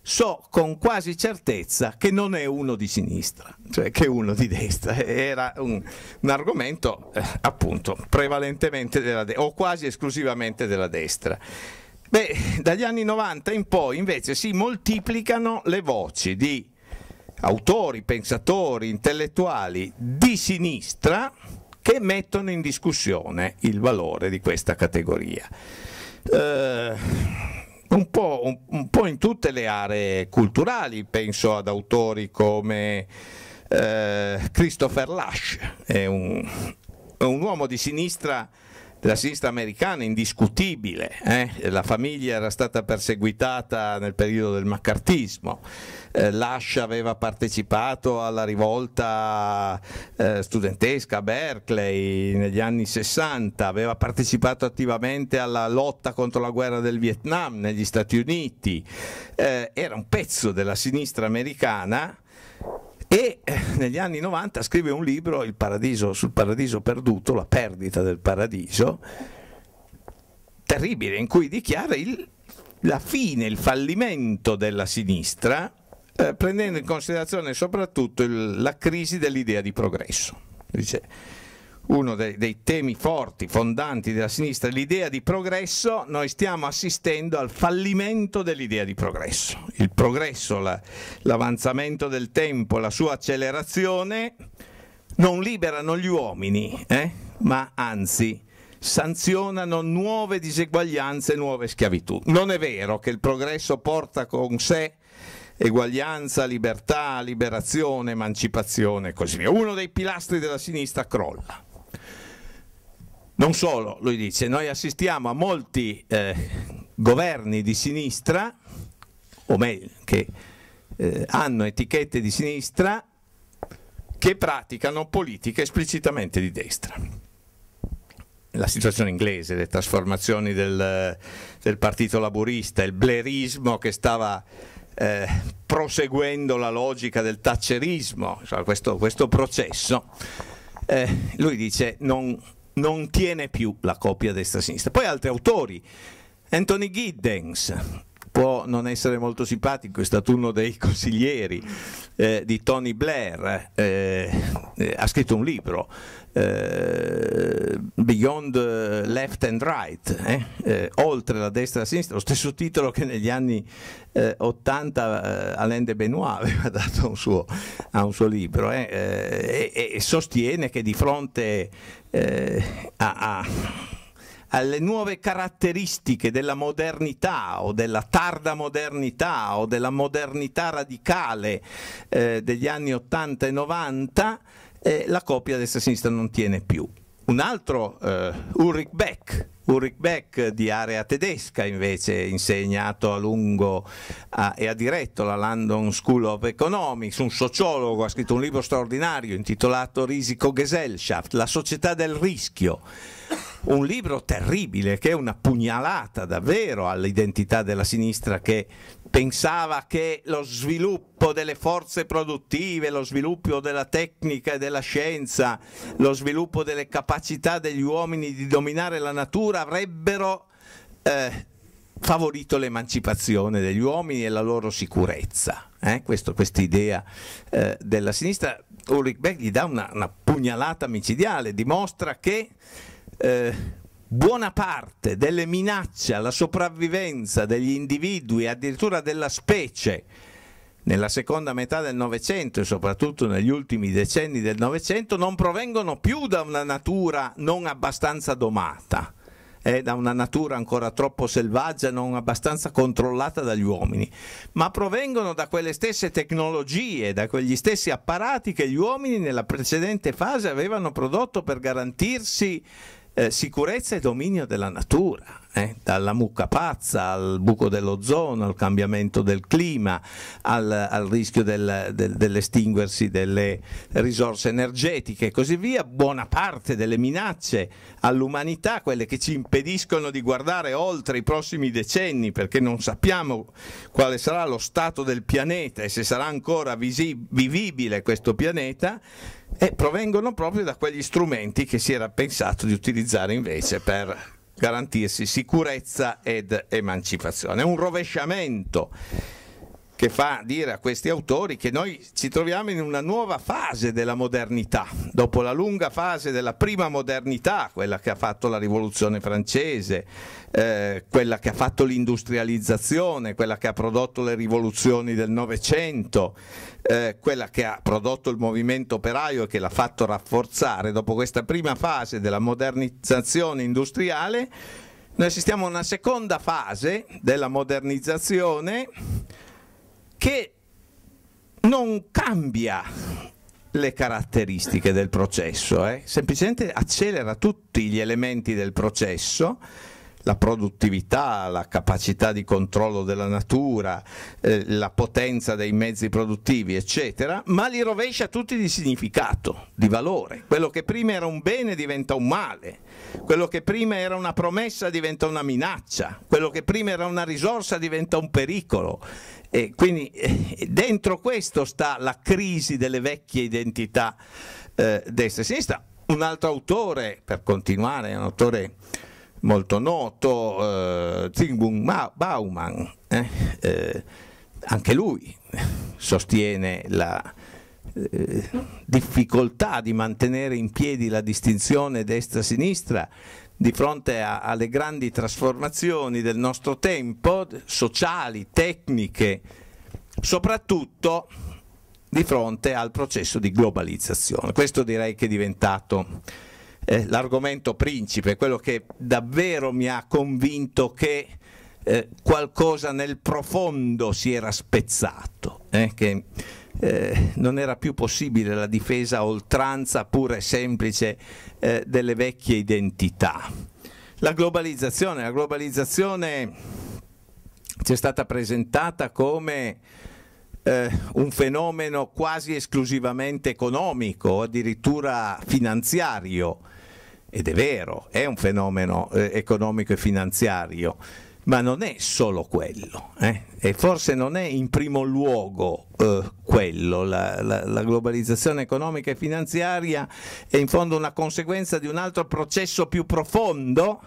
so con quasi certezza che non è uno di sinistra, cioè che è uno di destra. Era un, un argomento eh, appunto prevalentemente de- o quasi esclusivamente della destra. Beh, dagli anni 90 in poi invece si moltiplicano le voci di autori, pensatori, intellettuali di sinistra che mettono in discussione il valore di questa categoria. Eh, un po', un, un po', in tutte le aree culturali, penso ad autori come eh, Christopher Lash, è un, è un uomo di sinistra della sinistra americana indiscutibile, eh? la famiglia era stata perseguitata nel periodo del maccartismo, eh, Lash aveva partecipato alla rivolta eh, studentesca a Berkeley negli anni 60, aveva partecipato attivamente alla lotta contro la guerra del Vietnam negli Stati Uniti, eh, era un pezzo della sinistra americana e eh, negli anni 90 scrive un libro paradiso, sul paradiso perduto, la perdita del paradiso, terribile, in cui dichiara il, la fine, il fallimento della sinistra, eh, prendendo in considerazione soprattutto il, la crisi dell'idea di progresso. Dice, uno dei, dei, temi forti, fondanti della sinistra, l'idea di progresso, noi stiamo assistendo al fallimento dell'idea di progresso. Il progresso, la, l'avanzamento del tempo, la sua accelerazione non liberano gli uomini, eh? ma anzi sanzionano nuove diseguaglianze, nuove schiavitù. Non è vero che il progresso porta con sé eguaglianza, libertà, liberazione, emancipazione e così via. Uno dei pilastri della sinistra crolla. Non solo, lui dice, noi assistiamo a molti eh, governi di sinistra, o meglio, che eh, hanno etichette di sinistra, che praticano politiche esplicitamente di destra. La situazione inglese, le trasformazioni del, del partito laburista, il blerismo che stava eh, proseguendo la logica del taccerismo, cioè questo, questo processo, eh, lui dice non non tiene più la coppia destra-sinistra. Poi altri autori, Anthony Giddens, può non essere molto simpatico, è stato uno dei consiglieri eh, di Tony Blair, eh, eh, ha scritto un libro, eh, Beyond Left and Right, eh, eh, oltre la destra e la sinistra, lo stesso titolo che negli anni 80 Alain de Benoit aveva dato un suo, a un suo libro, e, e sostiene che di fronte eh, a, a, alle nuove caratteristiche della modernità o della tarda modernità o della modernità radicale eh, degli anni 80 e 90, eh, la coppia destra-sinistra non tiene più. Un altro, eh, Ulrich Beck, Ulrich Beck di area tedesca invece insegnato a lungo a, ah, e ha diretto la London School of Economics, un sociologo, ha scritto un libro straordinario intitolato Risico Gesellschaft, la società del rischio. Un libro terribile che è una pugnalata davvero all'identità della sinistra che pensava che lo sviluppo delle forze produttive, lo sviluppo della tecnica e della scienza, lo sviluppo delle capacità degli uomini di dominare la natura avrebbero eh, favorito l'emancipazione degli uomini e la loro sicurezza. Eh? Questa idea eh, della sinistra, Ulrich Beck gli dà una, una pugnalata micidiale, dimostra che eh, buona parte delle minacce alla sopravvivenza degli individui, addirittura della specie, nella seconda metà del Novecento e soprattutto negli ultimi decenni del Novecento, non provengono più da una natura non abbastanza domata, eh, da una natura ancora troppo selvaggia, non abbastanza controllata dagli uomini, ma provengono da quelle stesse tecnologie, da quegli stessi apparati che gli uomini nella precedente fase avevano prodotto per garantirsi eh, sicurezza e dominio della natura eh, dalla mucca pazza al buco dell'ozono, al cambiamento del clima, al, al rischio del, del, dell'estinguersi delle risorse energetiche e così via, buona parte delle minacce all'umanità, quelle che ci impediscono di guardare oltre i prossimi decenni perché non sappiamo quale sarà lo stato del pianeta e se sarà ancora visi- vivibile questo pianeta, e provengono proprio da quegli strumenti che si era pensato di utilizzare invece per garantirsi sicurezza ed emancipazione. È un rovesciamento che fa dire a questi autori che noi ci troviamo in una nuova fase della modernità, dopo la lunga fase della prima modernità, quella che ha fatto la rivoluzione francese, eh, quella che ha fatto l'industrializzazione, quella che ha prodotto le rivoluzioni del Novecento, eh, quella che ha prodotto il movimento operaio e che l'ha fatto rafforzare, dopo questa prima fase della modernizzazione industriale, noi assistiamo a una seconda fase della modernizzazione che non cambia le caratteristiche del processo, eh? semplicemente accelera tutti gli elementi del processo, la produttività, la capacità di controllo della natura, eh, la potenza dei mezzi produttivi, eccetera, ma li rovescia tutti di significato, di valore. Quello che prima era un bene diventa un male, quello che prima era una promessa diventa una minaccia, quello che prima era una risorsa diventa un pericolo e quindi eh, dentro questo sta la crisi delle vecchie identità eh, destra e sinistra. Un altro autore, per continuare, è un autore molto noto, eh, Zingbung Bauman, eh, eh, anche lui sostiene la eh, difficoltà di mantenere in piedi la distinzione destra-sinistra di fronte a, alle grandi trasformazioni del nostro tempo, sociali, tecniche, soprattutto di fronte al processo di globalizzazione. Questo direi che è diventato eh, l'argomento principe, quello che davvero mi ha convinto che eh, qualcosa nel profondo si era spezzato. Eh, che, eh, non era più possibile la difesa a oltranza pura e semplice eh, delle vecchie identità. La globalizzazione, la globalizzazione ci è stata presentata come eh, un fenomeno quasi esclusivamente economico addirittura finanziario ed è vero, è un fenomeno eh, economico e finanziario ma non è solo quello, eh? e forse non è in primo luogo eh, quello, la, la, la, globalizzazione economica e finanziaria è in fondo una conseguenza di un altro processo più profondo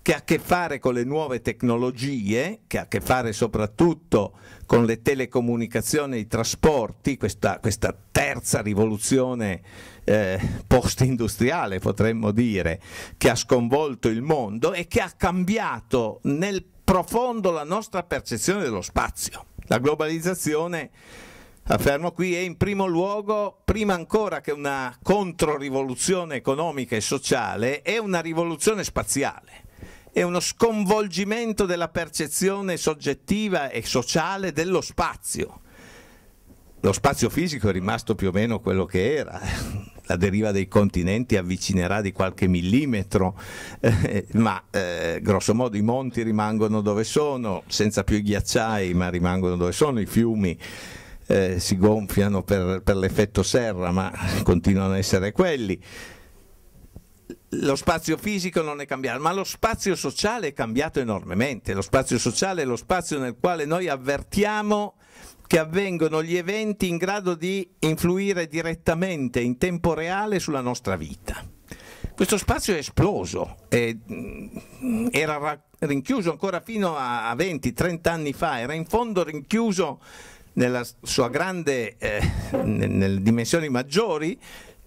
che ha a che fare con le nuove tecnologie, che ha a che fare soprattutto con le telecomunicazioni, i trasporti, questa, questa terza rivoluzione eh, post-industriale potremmo dire, che ha sconvolto il mondo e che ha cambiato nel profondo la nostra percezione dello spazio. La globalizzazione affermo qui, è in primo luogo, prima ancora che una controrivoluzione economica e sociale, è una rivoluzione spaziale è uno sconvolgimento della percezione soggettiva e sociale dello spazio. Lo spazio fisico è rimasto più o meno quello che era, la deriva dei continenti avvicinerà di qualche millimetro, eh, ma eh, grosso modo i monti rimangono dove sono, senza più i ghiacciai, ma rimangono dove sono, i fiumi eh, si gonfiano per, per l'effetto serra, ma continuano ad essere quelli lo spazio fisico non è cambiato, ma lo spazio sociale è cambiato enormemente. Lo spazio sociale è lo spazio nel quale noi avvertiamo che avvengono gli eventi in grado di influire direttamente in tempo reale sulla nostra vita. Questo spazio è esploso, è, mm, era rinchiuso ancora fino a 20-30 anni fa, era in fondo rinchiuso nella sua grande, eh, nelle dimensioni maggiori,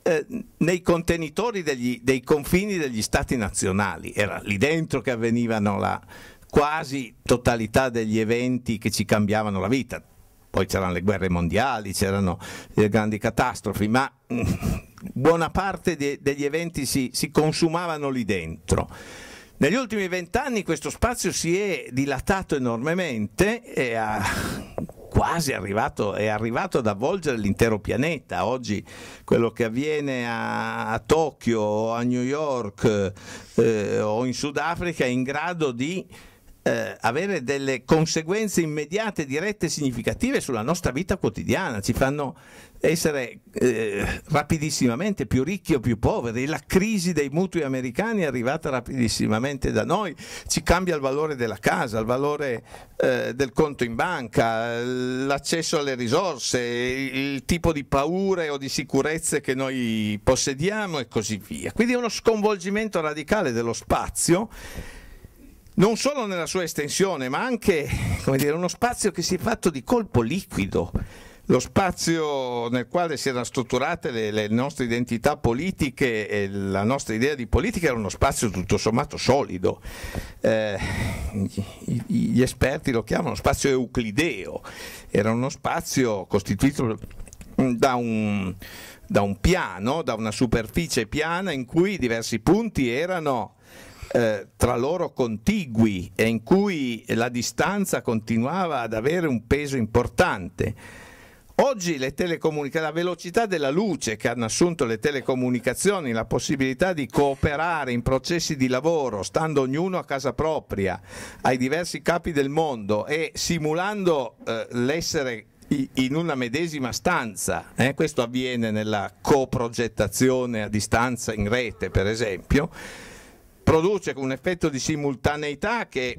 eh, nei contenitori degli, dei confini degli stati nazionali, era lì dentro che avvenivano la quasi totalità degli eventi che ci cambiavano la vita. Poi c'erano le guerre mondiali, c'erano le grandi catastrofi, ma mm, buona parte de, degli eventi si, si consumavano lì dentro. Negli ultimi vent'anni questo spazio si è dilatato enormemente e ha quasi arrivato, è arrivato ad avvolgere l'intero pianeta. Oggi quello che avviene a, a Tokyo, a New York eh, o in Sudafrica è in grado di eh, avere delle conseguenze immediate, dirette, e significative sulla nostra vita quotidiana, ci fanno essere eh, rapidissimamente più ricchi o più poveri. La crisi dei mutui americani è arrivata rapidissimamente da noi, ci cambia il valore della casa, il valore eh, del conto in banca, l'accesso alle risorse, il tipo di paure o di sicurezze che noi possediamo e così via. Quindi è uno sconvolgimento radicale dello spazio non solo nella sua estensione, ma anche dire, uno spazio che si è fatto di colpo liquido. Lo spazio nel quale si erano strutturate le, le nostre identità politiche e la nostra idea di politica era uno spazio tutto sommato solido. Eh, gli esperti lo chiamano spazio euclideo, era uno spazio costituito da un, da un piano, da una superficie piana in cui diversi punti erano eh, tra loro contigui e in cui la distanza continuava ad avere un peso importante. Oggi la velocità della luce che hanno assunto le telecomunicazioni, la possibilità di cooperare in processi di lavoro, stando ognuno a casa propria, ai diversi capi del mondo e simulando eh, l'essere in una medesima stanza, eh, questo avviene nella coprogettazione a distanza in rete per esempio, produce un effetto di simultaneità che,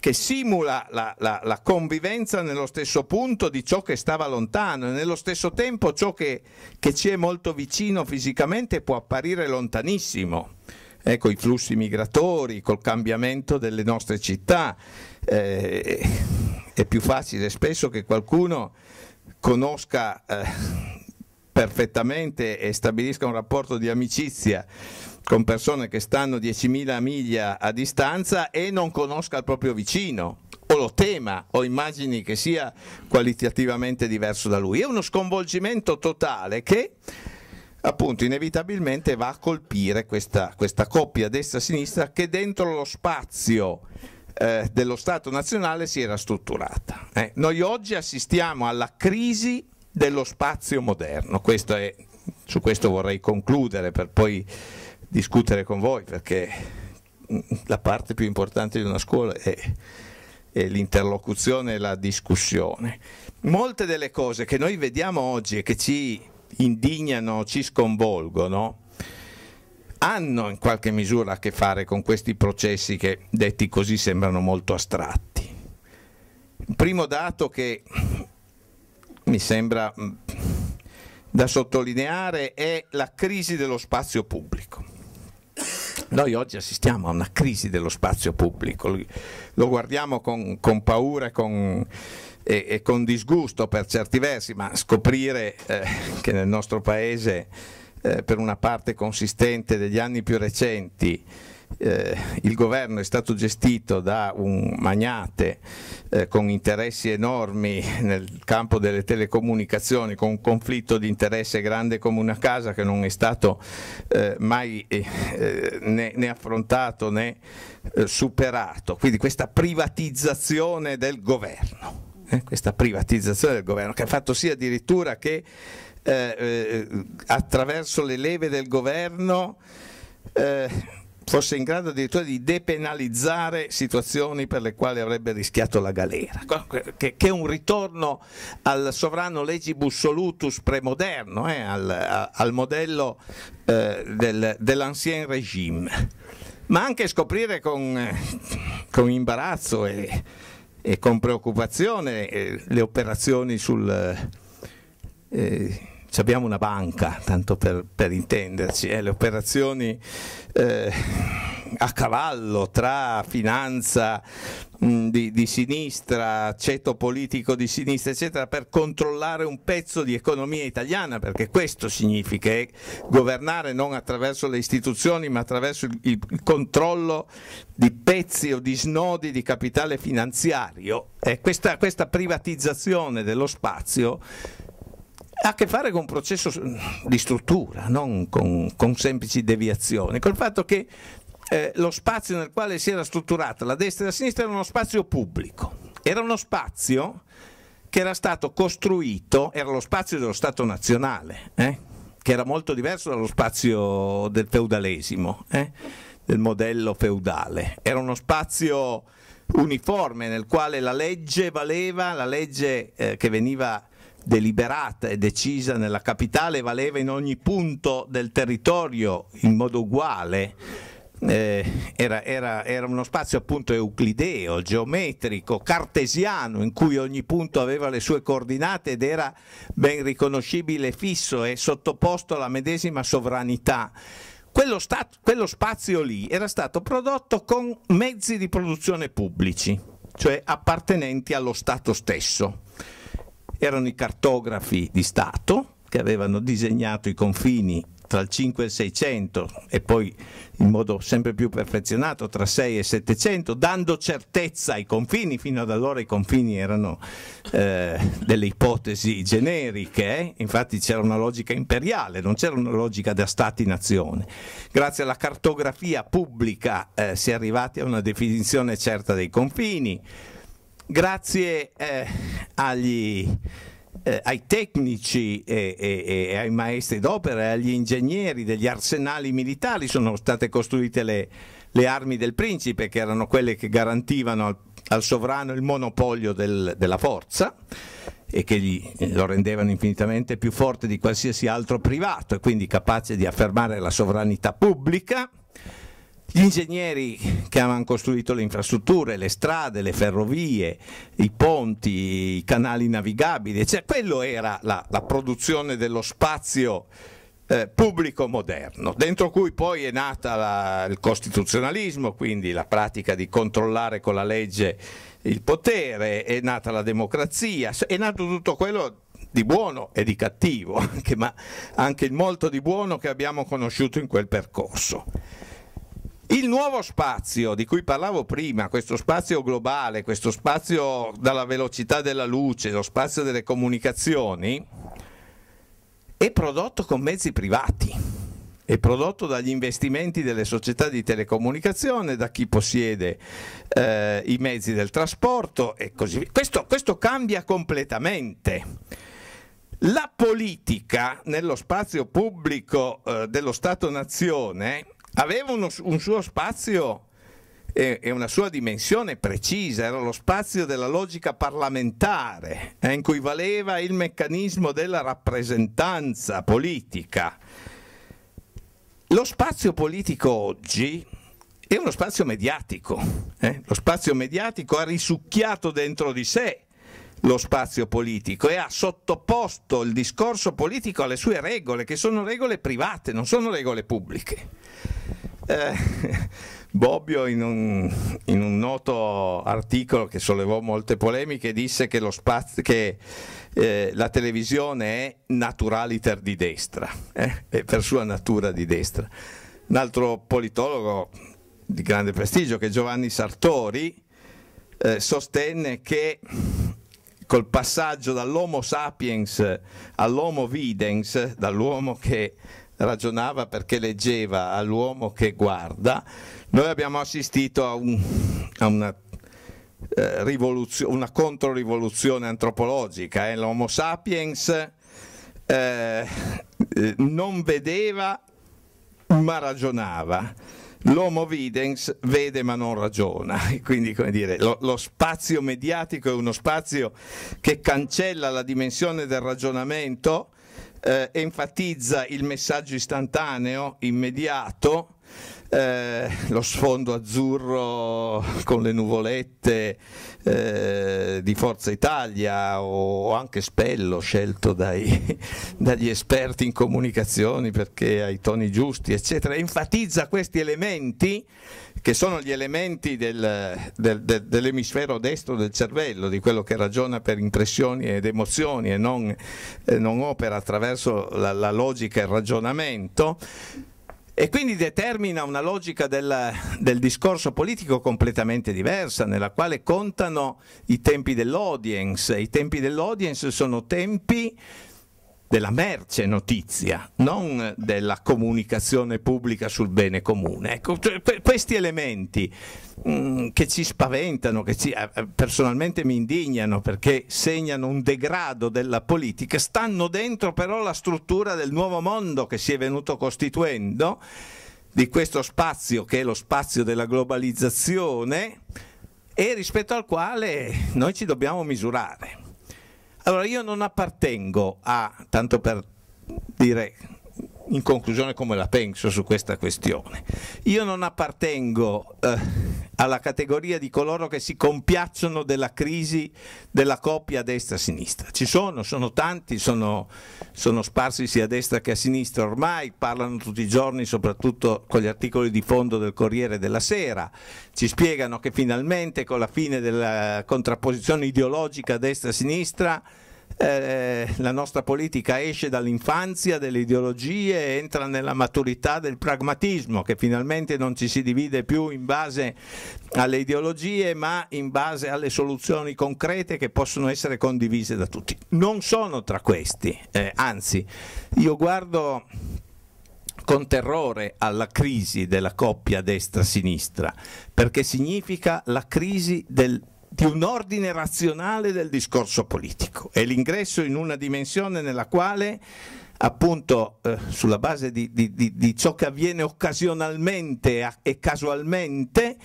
che simula la, la, la, convivenza nello stesso punto di ciò che stava lontano e nello stesso tempo ciò che, che ci è molto vicino fisicamente può apparire lontanissimo. Ecco i flussi migratori, col cambiamento delle nostre città. Eh, è più facile spesso che qualcuno conosca eh, perfettamente e stabilisca un rapporto di amicizia con persone che stanno 10.000 miglia a distanza e non conosca il proprio vicino o lo tema o immagini che sia qualitativamente diverso da lui. È uno sconvolgimento totale che appunto inevitabilmente va a colpire questa, questa coppia destra-sinistra che dentro lo spazio eh, dello Stato nazionale si era strutturata. Eh. Noi oggi assistiamo alla crisi dello spazio moderno, questo è, su questo vorrei concludere per poi discutere con voi perché la parte più importante di una scuola è, è l'interlocuzione e la discussione. Molte delle cose che noi vediamo oggi e che ci indignano, ci sconvolgono, hanno in qualche misura a che fare con questi processi che detti così sembrano molto astratti. Il primo dato che mi sembra mm, da sottolineare è la crisi dello spazio pubblico. Noi oggi assistiamo a una crisi dello spazio pubblico, lo guardiamo con, con paura e con, e, e con, disgusto per certi versi, ma scoprire eh, che nel nostro paese eh, per una parte consistente degli anni più recenti eh, il governo è stato gestito da un magnate eh, con interessi enormi nel campo delle telecomunicazioni, con un conflitto di interesse grande come una casa che non è stato eh, mai eh, eh, né, né, affrontato né eh, superato. Quindi questa privatizzazione del governo, questa privatizzazione del governo che ha fatto sì addirittura che attraverso le leve del governo fosse in grado addirittura di depenalizzare situazioni per le quali avrebbe rischiato la galera, che, è un ritorno al sovrano legibus solutus premoderno, eh, al, al, modello eh, del, dell'ancien regime, ma anche scoprire con, eh, con imbarazzo e, e, con preoccupazione eh, le operazioni sul... Eh, abbiamo una banca, tanto per, per intenderci, eh, le operazioni eh, a cavallo tra finanza mh, di, di, sinistra, ceto politico di sinistra, eccetera, per controllare un pezzo di economia italiana, perché questo significa eh, governare non attraverso le istituzioni, ma attraverso il, il controllo di pezzi o di snodi di capitale finanziario. Eh, questa, questa privatizzazione dello spazio ha a che fare con un processo mm, di struttura, non con, con semplici deviazioni, col fatto che eh, lo spazio nel quale si era strutturata la destra e la sinistra era uno spazio pubblico, era uno spazio che era stato costruito, era lo spazio dello Stato nazionale, eh? che era molto diverso dallo spazio del feudalesimo, eh? del modello feudale, era uno spazio uniforme nel quale la legge valeva, la legge eh, che veniva deliberata e decisa nella capitale valeva in ogni punto del territorio in modo uguale. Eh, era, era, era, uno spazio appunto euclideo, geometrico, cartesiano, in cui ogni punto aveva le sue coordinate ed era ben riconoscibile, fisso e sottoposto alla medesima sovranità. Quello, quello spazio lì era stato prodotto con mezzi di produzione pubblici, cioè appartenenti allo Stato stesso erano i cartografi di Stato che avevano disegnato i confini tra il 5 e il 600 e poi in modo sempre più perfezionato tra 6 e 700, dando certezza ai confini, fino ad allora i confini erano eh, delle ipotesi generiche, eh? infatti c'era una logica imperiale, non c'era una logica da stati-nazione. Grazie alla cartografia pubblica eh, si è arrivati a una definizione certa dei confini, grazie eh, agli, eh, ai tecnici e, e, e ai maestri d'opera e agli ingegneri degli arsenali militari sono state costruite le, le armi del principe, che erano quelle che garantivano al, al sovrano il monopolio del, della forza e che gli, eh, lo rendevano infinitamente più forte di qualsiasi altro privato e quindi capace di affermare la sovranità pubblica gli ingegneri che avevano costruito le infrastrutture, le strade, le ferrovie, i ponti, i canali navigabili, cioè quello era la, la produzione dello spazio eh, pubblico moderno, dentro cui poi è nata la, il costituzionalismo, quindi la pratica di controllare con la legge il potere, è nata la democrazia, è nato tutto quello di buono e di cattivo, anche, ma anche il molto di buono che abbiamo conosciuto in quel percorso. Il nuovo spazio di cui parlavo prima, questo spazio globale, questo spazio dalla velocità della luce, lo spazio delle comunicazioni, è prodotto con mezzi privati, è prodotto dagli investimenti delle società di telecomunicazione, da chi possiede eh, i mezzi del trasporto e così via. Questo, questo cambia completamente. La politica nello spazio pubblico eh, dello Stato-nazione aveva uno, un suo spazio e, e, una sua dimensione precisa, era lo spazio della logica parlamentare, eh, in cui valeva il meccanismo della rappresentanza politica. Lo spazio politico oggi è uno spazio mediatico, eh? lo spazio mediatico ha risucchiato dentro di sé lo spazio politico e ha sottoposto il discorso politico alle sue regole, che sono regole private, non sono regole pubbliche. Eh, Bobbio in un, in un, noto articolo che sollevò molte polemiche disse che, spazio, che eh, la televisione è naturaliter di destra, eh, è per sua natura di destra. Un altro politologo di grande prestigio che Giovanni Sartori eh, sostenne che col passaggio dall'Homo sapiens all'Homo videns, dall'uomo che ragionava perché leggeva all'uomo che guarda, noi abbiamo assistito a, un, a una, eh, una controrivoluzione antropologica. Eh? L'Homo sapiens eh, eh, non vedeva ma ragionava. L'homo videns vede ma non ragiona, quindi come dire, lo, lo, spazio mediatico è uno spazio che cancella la dimensione del ragionamento eh, enfatizza il messaggio istantaneo, immediato, eh, lo sfondo azzurro con le nuvolette eh, di Forza Italia o anche Spello scelto dai, dagli esperti in comunicazioni perché ha i toni giusti, eccetera, enfatizza questi elementi che sono gli elementi del, del, del, dell'emisfero destro del cervello, di quello che ragiona per impressioni ed emozioni e non, eh, non opera attraverso la, la logica e il ragionamento, e quindi determina una logica del, del, discorso politico completamente diversa, nella quale contano i tempi dell'audience. I tempi dell'audience sono tempi della merce notizia, non della comunicazione pubblica sul bene comune. Ecco, cioè, questi elementi mh, mm, che ci spaventano, che ci, eh, eh, personalmente mi indignano perché segnano un degrado della politica, stanno dentro però la struttura del nuovo mondo che si è venuto costituendo, di questo spazio che è lo spazio della globalizzazione e rispetto al quale noi ci dobbiamo misurare. Allora, io non appartengo a, tanto per dire in conclusione come la penso su questa questione. Io non appartengo eh, alla categoria di coloro che si compiacciono della crisi della coppia destra-sinistra. Ci sono, sono tanti, sono, sono sparsi sia a destra che a sinistra ormai, parlano tutti i giorni soprattutto con gli articoli di fondo del Corriere della Sera, ci spiegano che finalmente con la fine della contrapposizione ideologica destra-sinistra eh, la nostra politica esce dall'infanzia delle ideologie e entra nella maturità del pragmatismo, che finalmente non ci si divide più in base alle ideologie, ma in base alle soluzioni concrete che possono essere condivise da tutti. Non sono tra questi, eh, anzi, io guardo con terrore alla crisi della coppia destra-sinistra, perché significa la crisi del pragmatismo di un ordine razionale del discorso politico. È l'ingresso in una dimensione nella quale appunto eh, sulla base di, di, di, di, ciò che avviene occasionalmente e casualmente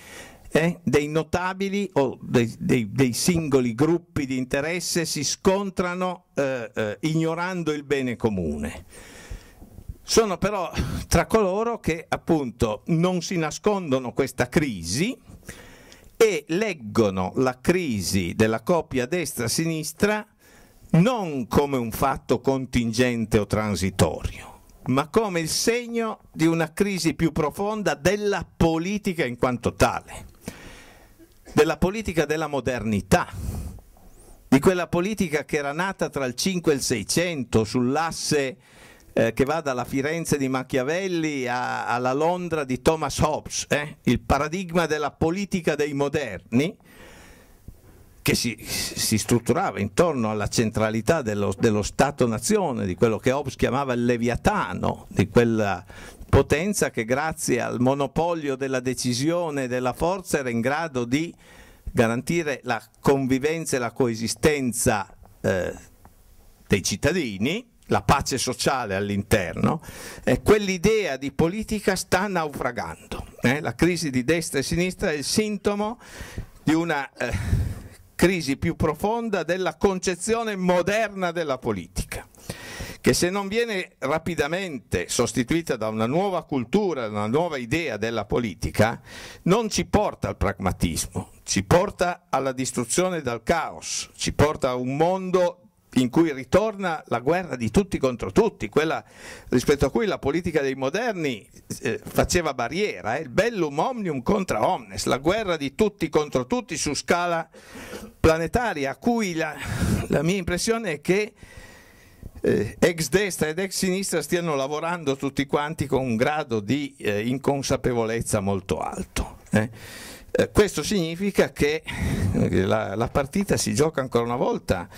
eh, dei notabili o dei, dei, dei, singoli gruppi di interesse si scontrano eh, eh ignorando il bene comune. Sono però tra coloro che appunto non si nascondono questa crisi, e leggono la crisi della coppia destra-sinistra non come un fatto contingente o transitorio, ma come il segno di una crisi più profonda della politica in quanto tale, della politica della modernità, di quella politica che era nata tra il 5 e il 600 sull'asse eh, che va dalla Firenze di Machiavelli a, alla Londra di Thomas Hobbes, eh? il paradigma della politica dei moderni che si, si strutturava intorno alla centralità dello, dello Stato-nazione, di quello che Hobbes chiamava il leviatano, di quella potenza che grazie al monopolio della decisione e della forza era in grado di garantire la convivenza e la coesistenza eh, dei cittadini la pace sociale all'interno, eh, quell'idea di politica sta naufragando. Eh? La crisi di destra e sinistra è il sintomo di una eh, crisi più profonda della concezione moderna della politica che se non viene rapidamente sostituita da una nuova cultura, una nuova idea della politica, non ci porta al pragmatismo, ci porta alla distruzione dal caos, ci porta a un mondo in cui ritorna la guerra di tutti contro tutti, quella rispetto a cui la politica dei moderni eh, faceva barriera, eh, il eh, bellum omnium contra omnes, la guerra di tutti contro tutti su scala planetaria, a cui la, la mia impressione è che eh, ex destra ed ex sinistra stiano lavorando tutti quanti con un grado di eh, inconsapevolezza molto alto. Eh. questo significa che la, la partita si gioca ancora una volta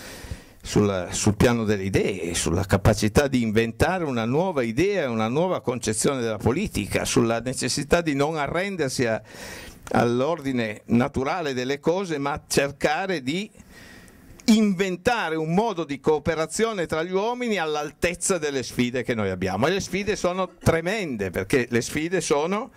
sul, sul, piano delle idee, sulla capacità di inventare una nuova idea, una nuova concezione della politica, sulla necessità di non arrendersi a, all'ordine naturale delle cose, ma cercare di inventare un modo di cooperazione tra gli uomini all'altezza delle sfide che noi abbiamo. E le sfide sono tremende, perché le sfide sono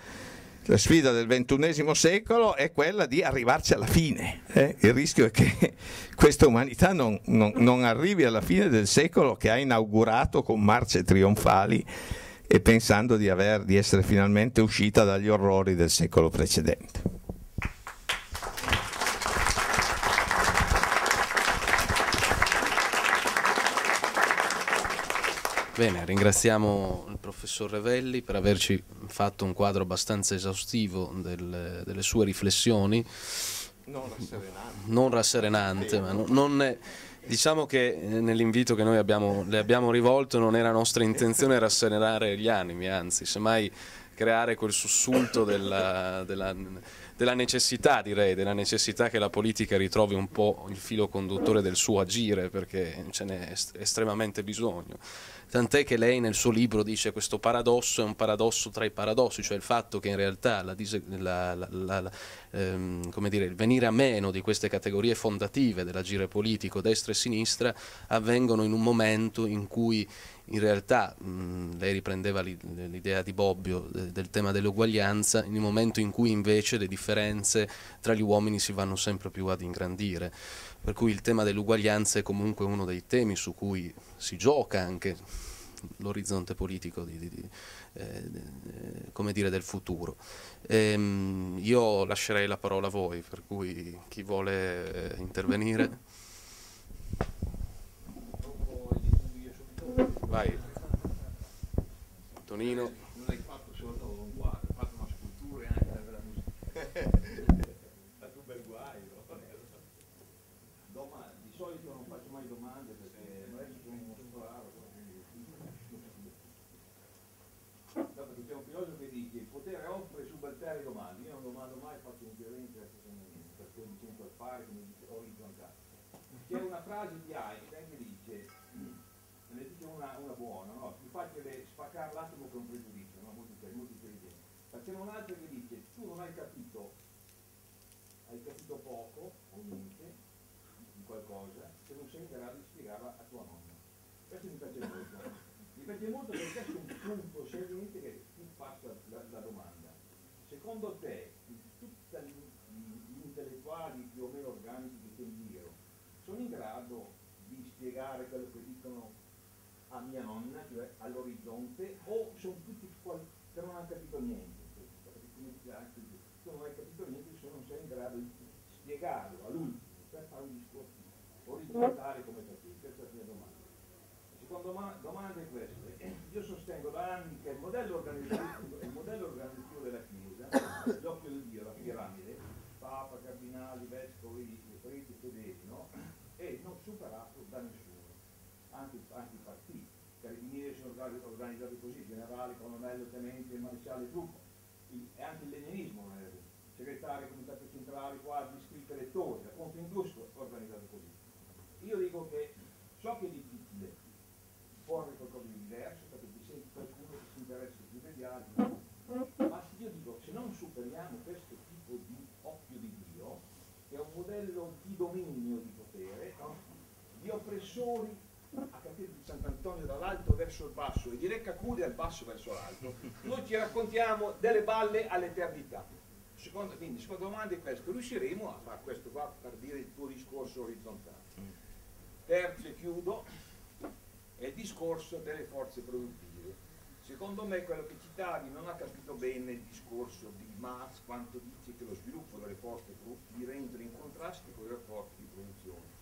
la sfida del ventunesimo secolo è quella di arrivarci alla fine. Eh? Il rischio è che questa umanità non, non, non arrivi alla fine del secolo che ha inaugurato con marce trionfali e pensando di, aver, di essere finalmente uscita dagli orrori del secolo precedente. Bene, ringraziamo il professor Revelli per averci fatto un quadro abbastanza esaustivo del, delle sue riflessioni. Non rasserenante. Non rasserenante, ma non, non è, Diciamo che eh, nell'invito che noi abbiamo, le abbiamo rivolto non era nostra intenzione rasserenare gli animi, anzi, semmai creare quel sussulto della, della, della, necessità, direi, della necessità che la politica ritrovi un po' il filo conduttore del suo agire, perché ce n'è estremamente bisogno tant'è che lei nel suo libro dice questo paradosso è un paradosso tra i paradossi, cioè il fatto che in realtà la, la, la, ehm, dire, il venire a meno di queste categorie fondative dell'agire politico destra e sinistra avvengono in un momento in cui in realtà mh, lei riprendeva l'idea di Bobbio del tema dell'uguaglianza, in un momento in cui invece le differenze tra gli uomini si vanno sempre più ad ingrandire per cui il tema dell'uguaglianza è comunque uno dei temi su cui si gioca anche l'orizzonte politico di, di, di, eh, dire, del futuro. Ehm, io lascerei la parola a voi, per cui chi vuole eh, intervenire. Vai. Tonino. frasi di Einstein che dice, ne mm, dice una, una buona, no? più facile spaccare l'attimo che un pregiudizio, no? molto, molto intelligente. Facciamo un'altra che dice, tu non hai capito, hai capito poco o niente di qualcosa che non sei in grado di spiegarla a tua nonna. Questo mi piace molto. Mi piace molto perché c'è un punto scegliente che ti faccia la, la domanda. Secondo te, tutti gli intellettuali più o meno organici sono in grado di spiegare quello che dicono a mia nonna, cioè all'orizzonte, o sono tutti quali, che non hanno capito niente, tu cioè, non hai capito niente se non sei in grado di spiegarlo a lui, per fare un discorso orizzontale come capire, questa è la mia domanda. La seconda domanda è questa, io sostengo da anni che il modello organizzativo organizzati così, generale, colonnello, tenente, maresciale, gruppo. E anche il leninismo non è così. Segretario, comitati centrali, quasi, scritte elettori, la conto industria organizzato così. Io dico che so che è difficile porre qualcosa di diverso perché ti senti qualcuno che si interessa più degli altri, ma io dico se non superiamo questo tipo di occhio di Dio, che è un modello di dominio di potere, no? di oppressori Sant'Antonio dall'alto verso il basso e di Reccacude dal basso verso l'alto, noi ci raccontiamo delle balle all'eternità. Secondo, quindi, seconda domanda è questa, riusciremo a fare questo qua per dire il tuo discorso orizzontale. Terzo e chiudo, è il discorso delle forze produttive. Secondo me quello che citavi non ha capito bene il discorso di Marx quanto dice che lo sviluppo delle forze produttive entra in contrasto con i rapporti di produzione